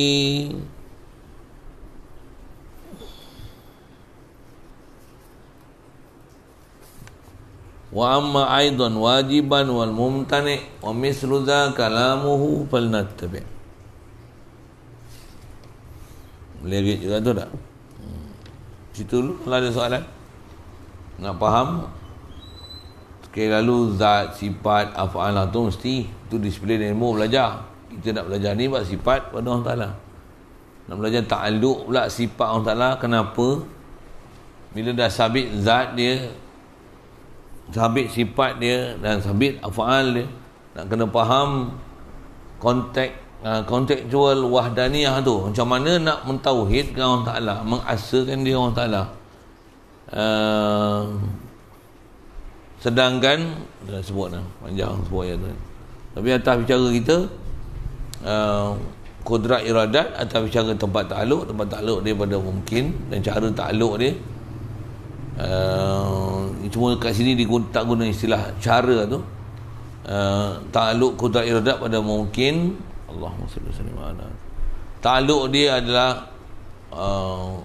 wa وأما أيضا واجبا والممتنع ومثل ذا كلامه فلنتبع Lagi juga tu tak? Hmm. Situ dulu kalau ada soalan Nak faham Sekali lalu zat, sifat, afa'al lah tu mesti Itu disiplin ilmu belajar Kita nak belajar ni buat sifat pada Allah Ta'ala Nak belajar ta'aluk pula sifat Allah Ta'ala Kenapa Bila dah sabit zat dia sabit sifat dia dan sabit afaal dia nak kena faham konteks uh, ah, kontekstual wahdaniyah tu macam mana nak mentauhidkan Allah Taala mengasakan dia Allah Taala uh, sedangkan dah sebut dah panjang sebut ayat tu tapi atas bicara kita uh, kudrat iradat atas bicara tempat takluk tempat takluk pada mungkin dan cara takluk dia uh, cuma kat sini dia tak guna istilah cara tu uh, takluk kota iradab pada mungkin Allahumma salli salli ma'ala takluk dia adalah uh,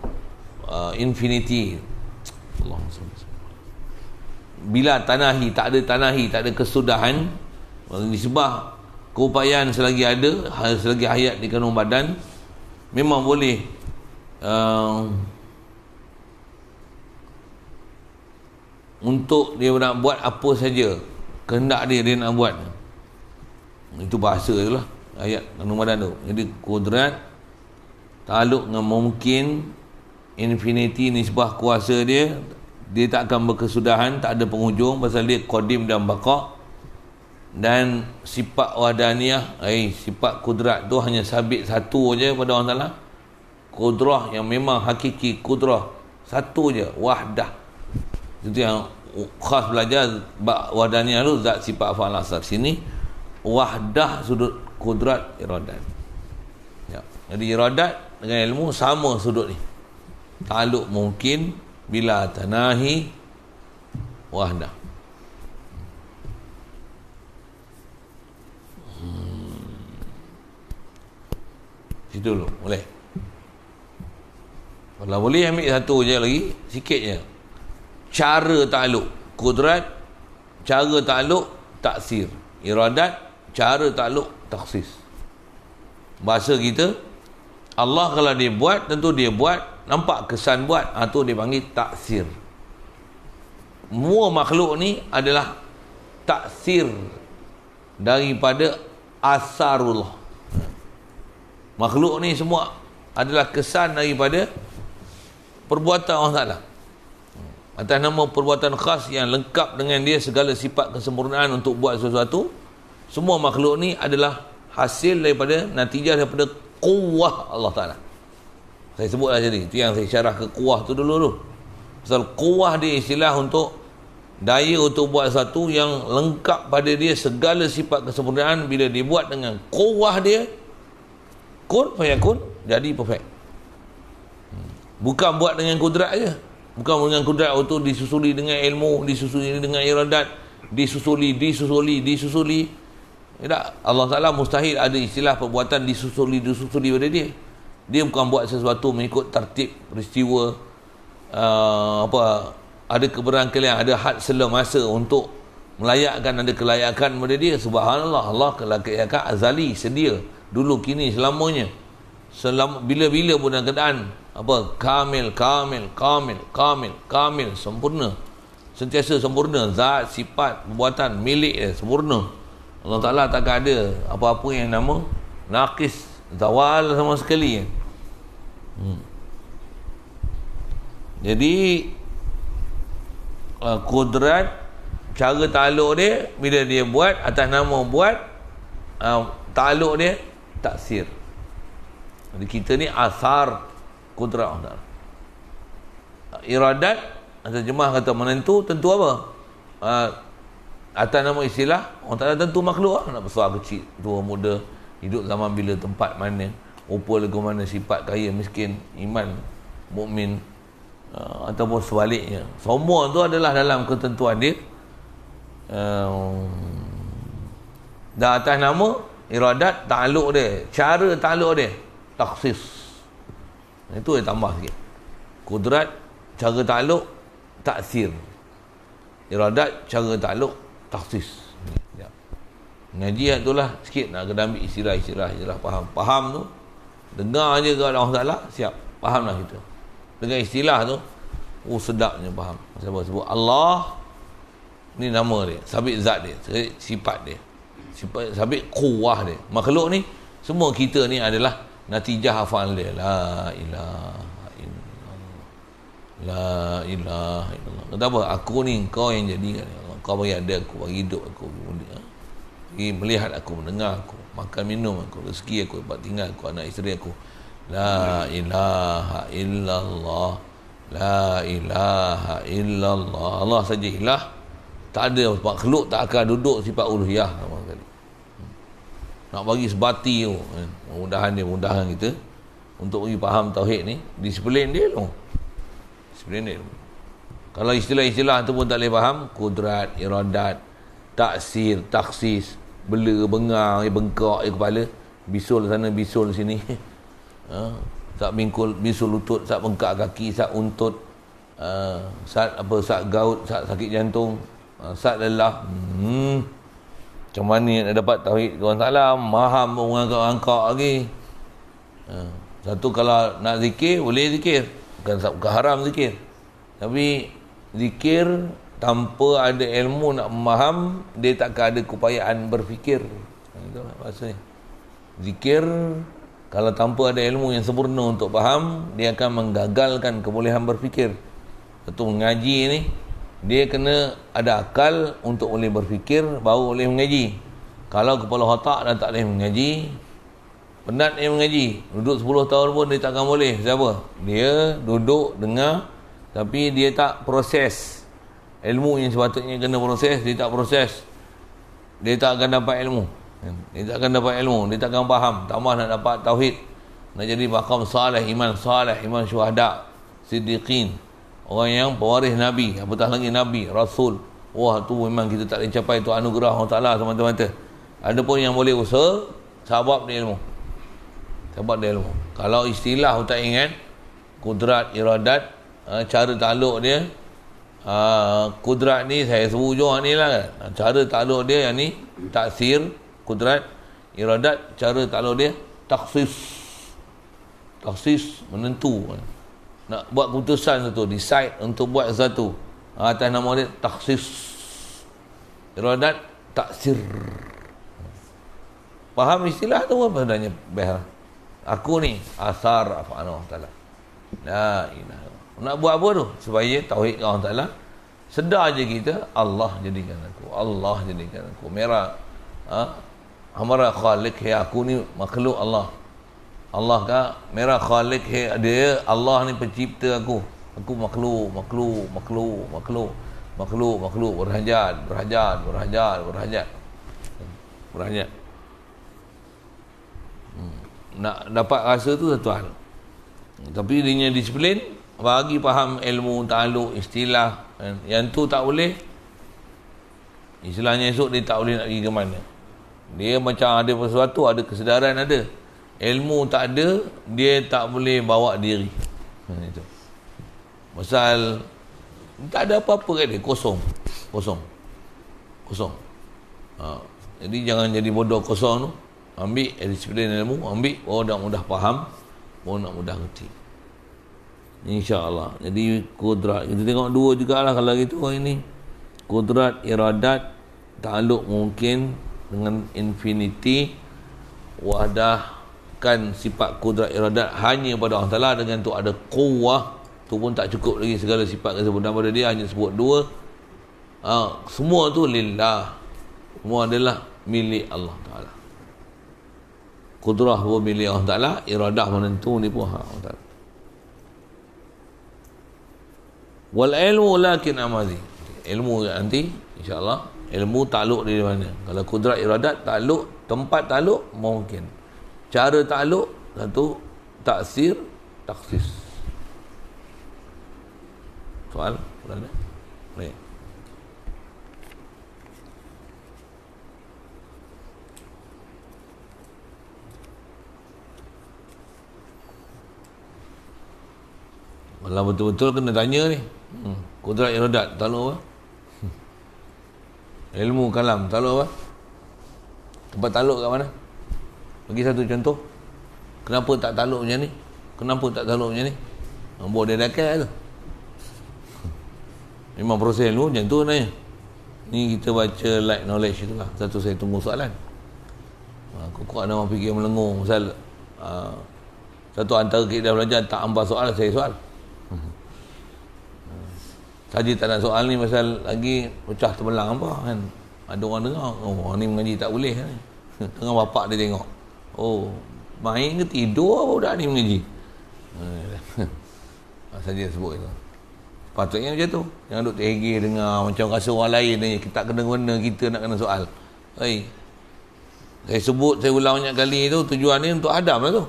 uh, infinity Allahumma salli salli bila tanahi tak ada tanahi tak ada kesudahan disebab keupayaan selagi ada ha, selagi hayat di kandung badan memang boleh uh, untuk dia nak buat apa saja kehendak dia dia nak buat itu bahasa je lah ayat Ramadan tu jadi kudrat taluk dengan mungkin infinity nisbah kuasa dia dia tak akan berkesudahan tak ada penghujung pasal dia kodim dan bakok dan sifat wadaniah eh, sifat kudrat tu hanya sabit satu je pada orang ta'ala kudrah yang memang hakiki kudrah satu je wahdah itu yang khas belajar wahdaniyah tu zat sifat afal asar sini wahdah sudut kudrat iradat ya. jadi iradat dengan ilmu sama sudut ni taluk mungkin bila tanahi wahdah hmm. situ dulu boleh kalau boleh ambil satu je lagi sikit je cara takluk kudrat cara takluk taksir iradat cara takluk taksis bahasa kita Allah kalau dia buat tentu dia buat nampak kesan buat ha, tu dia panggil taksir semua makhluk ni adalah taksir daripada asarullah makhluk ni semua adalah kesan daripada perbuatan Allah Ta'ala atas nama perbuatan khas yang lengkap dengan dia segala sifat kesempurnaan untuk buat sesuatu semua makhluk ni adalah hasil daripada natijah daripada kuah Allah Ta'ala saya sebutlah tadi itu yang saya syarah ke kuah tu dulu tu pasal kuah dia istilah untuk daya untuk buat satu yang lengkap pada dia segala sifat kesempurnaan bila dibuat dengan kuah dia kun fayakun jadi perfect hmm. bukan buat dengan kudrat je Bukan dengan kudrat waktu disusuli dengan ilmu, disusuli dengan iradat, disusuli, disusuli, disusuli. Ya Allah Ta'ala mustahil ada istilah perbuatan disusuli, disusuli pada dia. Dia bukan buat sesuatu mengikut tertib peristiwa uh, apa ada keberangkalian, ada had sela masa untuk melayakkan ada kelayakan pada dia. Subhanallah Allah kelayakan azali sedia dulu kini selamanya. Selama, bila-bila pun dalam keadaan apa kamil kamil kamil kamil kamil sempurna sentiasa sempurna zat sifat perbuatan milik dia sempurna Allah Taala tak ada apa-apa yang nama naqis zawal sama sekali hmm. jadi uh, kudrat cara taluk dia bila dia buat atas nama buat uh, taluk dia taksir jadi kita ni asar kudrah iradat atau jemaah kata menentu tentu apa uh, atas nama istilah orang tak ada tentu makhluk lah. nak besar kecil tua muda hidup zaman bila tempat mana rupa lagu mana sifat kaya miskin iman mukmin uh, ataupun sebaliknya semua tu adalah dalam ketentuan dia uh, ah, dan atas nama iradat ta'aluk dia cara ta'aluk dia taksis itu dia tambah sikit Kudrat Cara takluk Taksir Iradat Cara takluk Taksis ya. Ngaji lah tu lah Sikit nak kena ambil istirah Istirah Istirah faham Faham tu Dengar je kalau Allah Ta'ala Siap Faham lah kita Dengan istilah tu Oh sedapnya faham Siapa sebut Allah Ni nama dia Sabit zat dia Sifat dia Sifat, Sabit kuah dia Makhluk ni Semua kita ni adalah natijah hafalan dia la ilaha illallah la ilaha illallah kata apa aku ni kau yang jadi kau bagi ada aku bagi hidup aku bagi melihat aku mendengar aku makan minum aku rezeki aku tempat tinggal aku anak isteri aku la ilaha illallah la ilaha illallah Allah saja ilah tak ada makhluk tak akan duduk sifat uluhiyah sama sekali nak bagi sebati tu mudahan dia mudahan kita untuk bagi faham tauhid ni disiplin dia tu disiplin dia kalau istilah-istilah tu pun tak boleh faham kudrat iradat taksir taksis bela bengang eh, bengkak eh, kepala bisul sana bisul sini ha? Ah, sak bingkul bisul lutut sak bengkak kaki sak untut uh, ah, sak apa sak gaut sak sakit jantung uh, ah, sak lelah hmm. Macam mana ni nak dapat tauhid kawan salam Maha mengangkat-angkat lagi ha. Satu kalau nak zikir Boleh zikir Bukan, bukan haram zikir Tapi Zikir Tanpa ada ilmu nak memaham Dia takkan ada keupayaan berfikir ha, Itu lah maksudnya Zikir Kalau tanpa ada ilmu yang sempurna untuk faham Dia akan menggagalkan kebolehan berfikir Satu mengaji ni dia kena ada akal untuk boleh berfikir baru boleh mengaji kalau kepala otak dah tak boleh mengaji penat dia mengaji duduk 10 tahun pun dia takkan boleh siapa dia duduk dengar tapi dia tak proses ilmu yang sepatutnya kena proses dia tak proses dia tak akan dapat ilmu dia tak akan dapat ilmu dia tak akan faham tambah nak dapat tauhid nak jadi makam salih iman salih iman syuhada siddiqin orang yang pewaris Nabi apatah lagi Nabi Rasul wah tu memang kita tak boleh capai tu anugerah Allah Ta'ala teman-teman ada pun yang boleh usaha sahabat dia ilmu sahabat dia ilmu kalau istilah tak ingat kudrat iradat ha, cara takluk dia ha, kudrat ni saya sebut juga ni lah kan ha, cara takluk dia yang ni taksir kudrat iradat cara takluk dia taksis taksis menentu nak buat keputusan satu decide untuk buat satu atas nama dia taksis iradat taksir faham istilah tu apa sebenarnya behar aku ni asar apa Allah taala la ilaha nak buat apa tu supaya tauhid Allah taala sedar aja kita Allah jadikan aku Allah jadikan aku merah ha amara khaliq ya aku ni makhluk Allah Allah kak merah khalik he ada Allah ni pencipta aku aku makhluk makhluk makhluk makhluk makhluk makhluk berhajat berhajat berhajat berhajat berhajat hmm. nak dapat rasa tu tuan tapi dia disiplin bagi faham ilmu taluk istilah kan. yang tu tak boleh istilahnya esok dia tak boleh nak pergi ke mana dia macam ada sesuatu ada kesedaran ada ilmu tak ada dia tak boleh bawa diri hmm, itu pasal tak ada apa-apa kat dia kosong kosong kosong ha. jadi jangan jadi bodoh kosong tu ambil disiplin ilmu ambil orang nak mudah faham orang nak mudah kerti insyaAllah jadi kudrat kita tengok dua juga lah kalau gitu orang ini kudrat iradat takluk mungkin dengan infinity wadah menyatakan sifat kudrat iradat hanya pada Allah Ta'ala dengan tu ada kuwah tu pun tak cukup lagi segala sifat yang sebut pada dia hanya sebut dua ha, semua tu lillah semua adalah milik Allah Ta'ala kudrah pun milik Allah Ta'ala iradah menentu ni pun hak Allah Ta'ala wal ilmu lakin amazi ilmu nanti insyaAllah ilmu takluk di mana kalau kudrat iradat takluk tempat takluk mungkin cara takluk satu taksir taksis soal soalan ni Kalau betul-betul kena tanya ni hmm. Kudrat Irodat, tahu apa? Hmm. Ilmu kalam, tahu apa? Tempat taluk kat mana? bagi satu contoh kenapa tak taluk macam ni kenapa tak taluk macam ni nombor dia dah tu memang proses dulu macam tu nanya ni kita baca light knowledge tu lah satu saya tunggu soalan aku kuat nama fikir melengur pasal uh, satu antara kita belajar tak ambas soal saya soal saja tak ada soal ni pasal lagi pecah terbelang apa kan ada orang dengar oh ni mengaji tak boleh kan tengah bapak dia tengok Oh, main ke tidur apa budak ni mengaji? Eh, Saja sebut itu. Patutnya macam tu. Jangan duduk tegih dengar macam rasa orang lain ni. Kita tak kena-kena kita nak kena soal. Hey, Saya sebut, saya ulang banyak kali tu. Tujuan ni untuk Adam lah tu.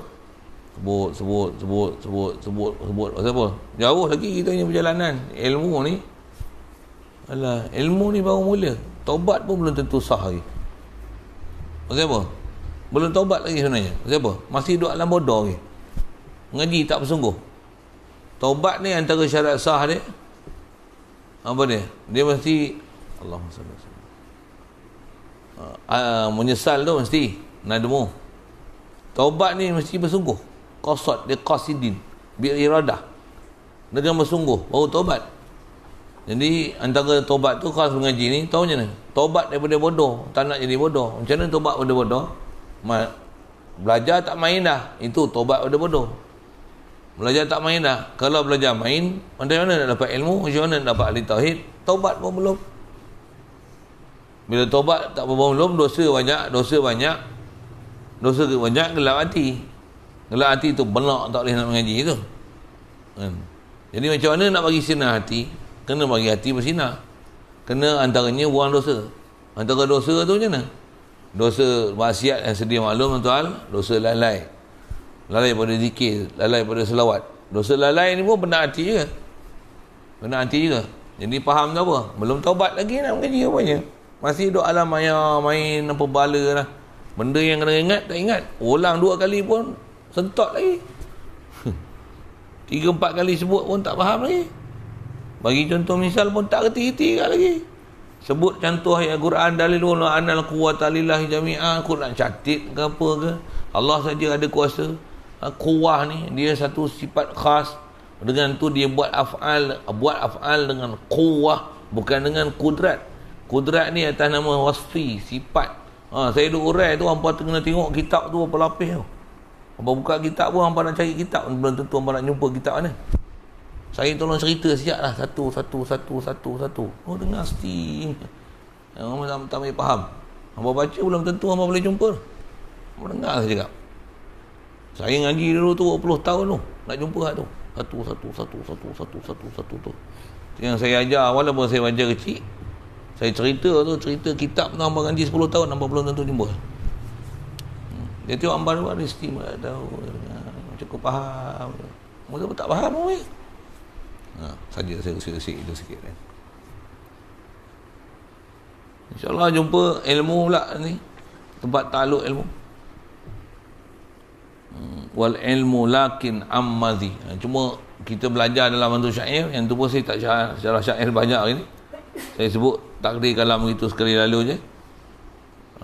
Sebut, sebut, sebut, sebut, sebut, sebut. Pasal apa? Jauh lagi kita punya perjalanan. Ilmu ni. Alah, ilmu ni baru mula. Taubat pun belum tentu sah lagi. Pasal apa? Belum taubat lagi sebenarnya. Siapa? Masih duduk dalam bodoh lagi. Ngaji tak bersungguh. Taubat ni antara syarat sah ni. Apa dia? Dia mesti Allah SWT. Uh, menyesal tu mesti. Nadmu. Taubat ni mesti bersungguh. Qasad. Dia qasidin. Biar iradah. Dengan bersungguh. Baru taubat. Jadi antara taubat tu kalau mengaji ni tahu macam mana? Taubat daripada bodoh, tak nak jadi bodoh. Macam mana taubat daripada bodoh? belajar tak main dah itu tobat pada bodoh belajar tak main dah kalau belajar main macam mana nak dapat ilmu macam mana nak dapat ahli tauhid tobat pun belum bila tobat tak pun belum dosa banyak dosa banyak dosa banyak gelap hati gelap hati tu belak tak boleh nak mengaji tu hmm. jadi macam mana nak bagi sinar hati kena bagi hati bersinar kena antaranya buang dosa antara dosa tu macam mana dosa maksiat yang sedia maklum tuan dosa lalai lalai pada zikir lalai pada selawat dosa lalai ni pun benar hati juga benar hati juga jadi faham tu apa belum taubat lagi nak mengaji apanya masih duduk alam maya main apa bala lah benda yang kena ingat tak ingat ulang dua kali pun sentot lagi tiga empat kali sebut pun tak faham lagi bagi contoh misal pun tak reti-reti lagi sebut contoh ayat Quran dalil wala anal quwata lillahi jami'a Quran catit ke apa ke Allah saja ada kuasa kuah ha, ni dia satu sifat khas dengan tu dia buat afal buat afal dengan kuah bukan dengan kudrat kudrat ni atas nama wasfi sifat ha, saya duduk urai tu hampa kena tengok kitab tu apa lapis tu hampa buka kitab pun hampa nak cari kitab belum tentu hampa nak jumpa kitab mana saya tolong cerita sekejap lah satu satu satu satu satu oh dengar mesti yang orang tak, tak boleh faham hamba baca belum tentu hamba boleh jumpa hamba dengar saya cakap saya ngaji dulu tu 20 tahun tu nak jumpa lah tu satu satu satu satu satu satu satu tu yang saya ajar walaupun saya baca kecil saya cerita tu cerita kitab tu hamba ngaji 10 tahun nampak belum tentu jumpa hmm. dia tengok hamba tu ada steam tahu cukup faham Mula pun tak faham pun ha, saja saya usik-usik itu sikit kan insyaAllah jumpa ilmu pula ni tempat taluk ilmu hmm, wal ilmu lakin ammadhi ha, cuma kita belajar dalam bantu syair yang tu pun saya tak syarah, syarah syair banyak hari ni saya sebut takdir kalam itu sekali lalu je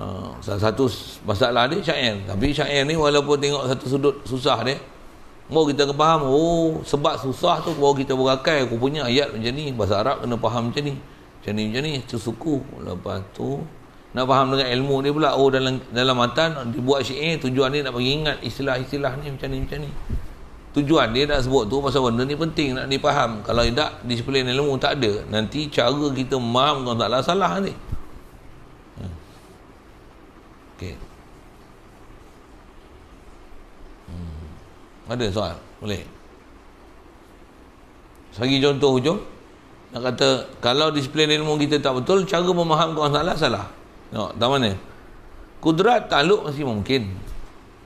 ha, salah satu masalah dia syair tapi syair ni walaupun tengok satu sudut susah dia Mau kita akan faham Oh sebab susah tu Baru kita berakai Rupanya ayat macam ni Bahasa Arab kena faham macam ni Macam ni macam ni Itu suku Lepas tu Nak faham dengan ilmu dia pula Oh dalam dalam matan Dibuat syair eh, Tujuan dia nak bagi ingat Istilah-istilah ni macam ni macam ni Tujuan dia nak sebut tu Pasal benda ni penting Nak dipaham Kalau tidak Disiplin ilmu tak ada Nanti cara kita memaham Kalau taklah salah nanti hmm. Okay. Ada soal? Boleh? Sebagai contoh hujung Nak kata Kalau disiplin ilmu kita tak betul Cara memahamkan salah Salah Tengok tak mana Kudrat takluk masih mungkin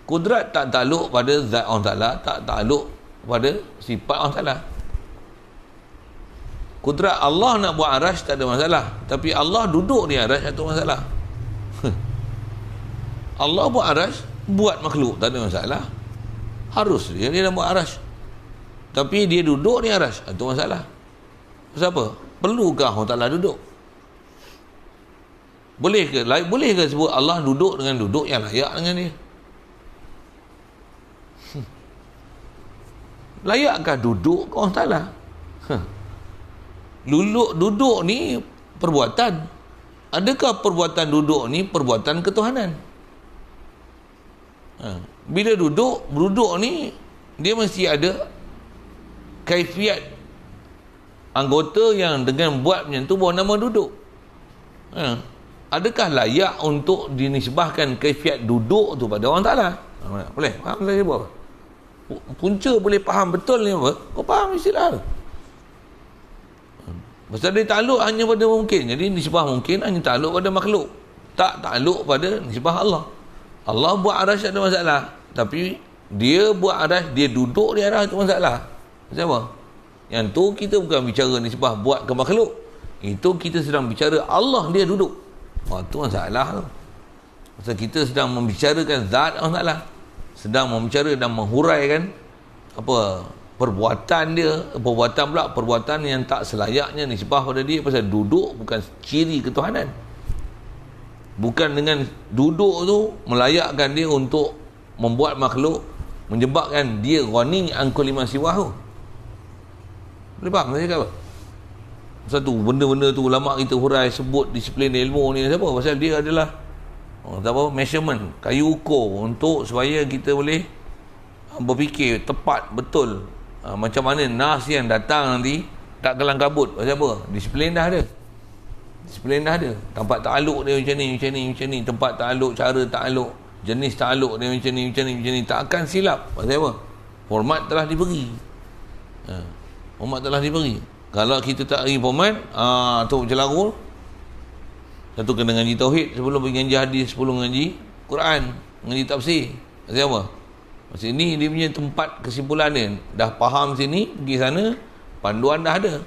Kudrat tak takluk pada zat orang salah, Tak takluk pada sifat orang salah. Kudrat Allah nak buat aras tak ada masalah Tapi Allah duduk di arash satu masalah Allah buat aras Buat makhluk tak ada masalah harus dia dia nak buat arash tapi dia duduk ni arash itu ah, masalah pasal apa perlukah orang taklah duduk boleh ke layak boleh ke sebut Allah duduk dengan duduk yang layak dengan dia hmm. layakkah duduk ke orang taklah Luluk duduk ni perbuatan adakah perbuatan duduk ni perbuatan ketuhanan hmm bila duduk beruduk ni dia mesti ada kaifiat anggota yang dengan buat menyentuh bawah nama duduk ha. adakah layak untuk dinisbahkan kaifiat duduk tu pada orang ta'ala boleh faham saya buat punca boleh faham betul ni apa kau faham istilah tu Pasal dia takluk hanya pada mungkin. Jadi nisbah mungkin hanya takluk pada makhluk. Tak takluk pada nisbah Allah. Allah buat arash tak ada masalah tapi dia buat arash dia duduk di arash itu masalah macam apa? yang tu kita bukan bicara ni sebab buat ke makhluk itu kita sedang bicara Allah dia duduk Oh tu masalah tu sebab kita sedang membicarakan zat masalah sedang membicarakan dan menghuraikan apa perbuatan dia perbuatan pula perbuatan yang tak selayaknya nisbah pada dia pasal duduk bukan ciri ketuhanan bukan dengan duduk tu melayakkan dia untuk membuat makhluk menyebabkan dia ghani angkul lima siwah tu boleh faham saya cakap apa satu benda-benda tu ulama kita hurai sebut disiplin ilmu ni siapa pasal dia adalah oh, tak apa measurement kayu ukur untuk supaya kita boleh ah, berfikir tepat betul ah, macam mana nas yang datang nanti tak kelang kabut pasal apa disiplin dah ada disiplin dah ada tempat takluk dia macam ni macam ni macam ni tempat takluk cara takluk jenis takluk dia macam ni macam ni macam ni tak akan silap pasal apa format telah diberi ha. hormat telah diberi kalau kita tak beri hormat ah ha, tu celarul satu kena ngaji tauhid sebelum pergi ngaji hadis sebelum ngaji Quran ngaji tafsir pasal apa pasal ini dia punya tempat kesimpulan dia dah faham sini pergi sana panduan dah ada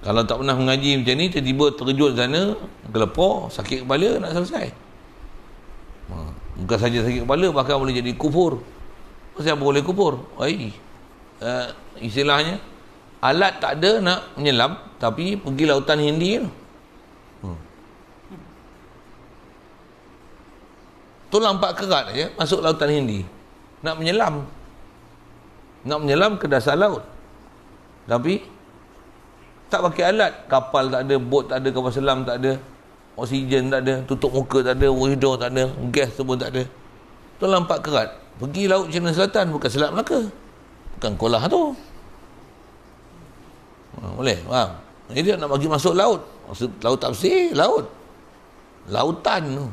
kalau tak pernah mengaji macam ni tiba-tiba terjun sana kelepor sakit kepala nak selesai ha, bukan saja sakit kepala bahkan boleh jadi kufur siapa boleh kufur Oi. Uh, istilahnya alat tak ada nak menyelam tapi pergi lautan Hindi tu kan. ha. tulang empat kerat je masuk lautan Hindi nak menyelam nak menyelam ke dasar laut tapi tak pakai alat kapal tak ada bot tak ada kapal selam tak ada oksigen tak ada tutup muka tak ada hidung tak ada gas semua tak ada tu lampak kerat pergi laut China Selatan bukan Selat Melaka bukan kolah tu ha, boleh faham jadi dia nak bagi masuk laut Maksud, laut tafsir laut lautan tu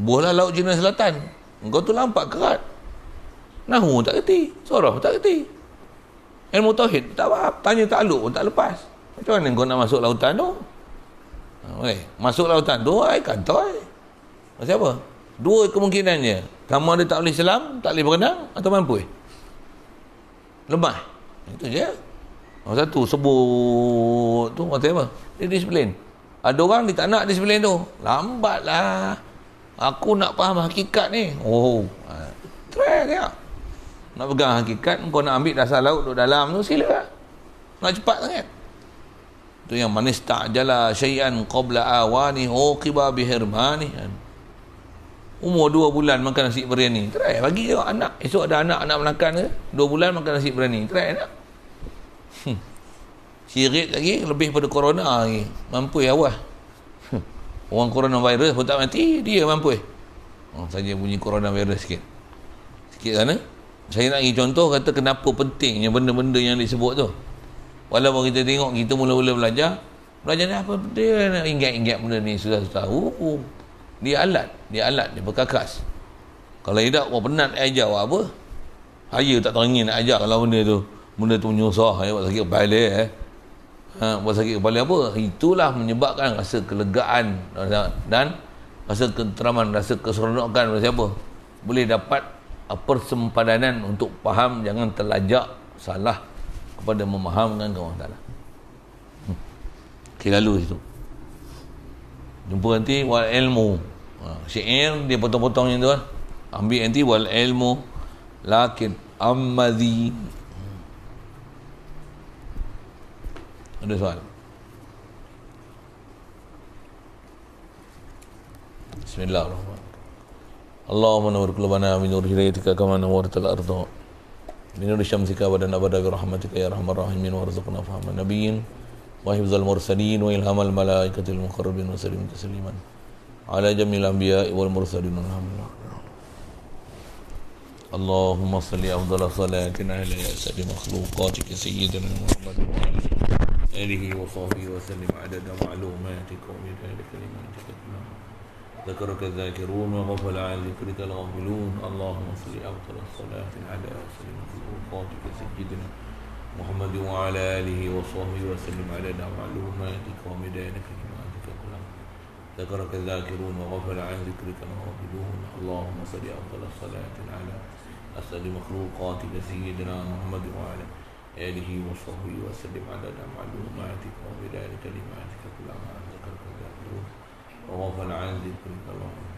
buahlah laut China Selatan kau tu lampak kerat Nahu tak kerti Sorah tak kerti Ilmu Tauhid tak apa Tanya tak aluk tak lepas macam mana kau nak masuk lautan tu? Okay. Ha, masuk lautan tu, ai kantoi. Maksud apa? Dua kemungkinannya. kamu ada tak boleh selam, tak boleh berenang, atau mampu. Lemah. Itu je. Masa tu sebut tu masa apa? Dia disiplin. Ada orang dia tak nak disiplin tu. Lambatlah. Aku nak faham hakikat ni. Oh. Ha. Try dia. Nak pegang hakikat, kau nak ambil dasar laut duduk dalam tu, sila. Nak cepat sangat. Kan? Itu yang manis ta'jala syai'an qabla awani uqiba bihirmani. Umur dua bulan makan nasi berani, Try bagi dia anak. Esok ada anak anak makan ke? Dua bulan makan nasi berani, Try anak. Hmm. Sirit lagi lebih pada corona lagi. Mampu ya awas. Hmm. Orang virus pun tak mati. Dia mampu. Oh, saja bunyi virus sikit. Sikit sana. Saya nak bagi contoh kata kenapa pentingnya benda-benda yang disebut tu. Walaupun kita tengok kita mula-mula belajar, belajar ni apa dia nak ingat-ingat benda ni sudah tahu. Dia alat, dia alat dia berkakas. Kalau tidak mau penat ajar buat apa? Saya tak tangi nak ajar kalau benda tu. Benda tu menyusah, ya, buat sakit kepala eh. Ha, buat sakit kepala apa? Itulah menyebabkan rasa kelegaan dan rasa keteraman, rasa keseronokan pada siapa? Boleh dapat persempadanan untuk faham jangan terlajak salah kepada memahamkan kawan taala. Hmm. Okay, lalu itu. Jumpa nanti wal ilmu. Ha, syair dia potong-potong yang tu lah. Ambil nanti wal ilmu lakin ammadhi. Hmm. Ada soal. Bismillahirrahmanirrahim. اللهم نور قلوبنا من نور هدايتك كما نورت الارض من نور شمسك أبدا أبدا برحمتك يا أرحم الراحمين وارزقنا فهم النبيين وحفظ المرسلين وإلهام الملائكة المقربين وسلم تسليما على جميع الأنبياء والمرسلين والحمد لله اللهم صل أفضل صلاتنا على أسد مخلوقاتك سيدنا محمد وعلى آله وصحبه وسلم عدد معلوماتك ومداد كلماتك ذكرك الذاكرون وغفل عن ذكرك الغافلون اللهم صل أفضل الصلاة على سيدنا وفاتك سيدنا محمد وعلى آله وصحبه وسلم على معلوماتك ومدانك كلماتك كلام ذكرك الذاكرون وغفل عن ذكرك الغافلون اللهم صل أفضل الصلاة على أسأل مخلوقاتك سيدنا محمد وعلى آله وصحبه وسلم على معلوماتك ومدانك كلماتك وغفل عن ذكرك اللهم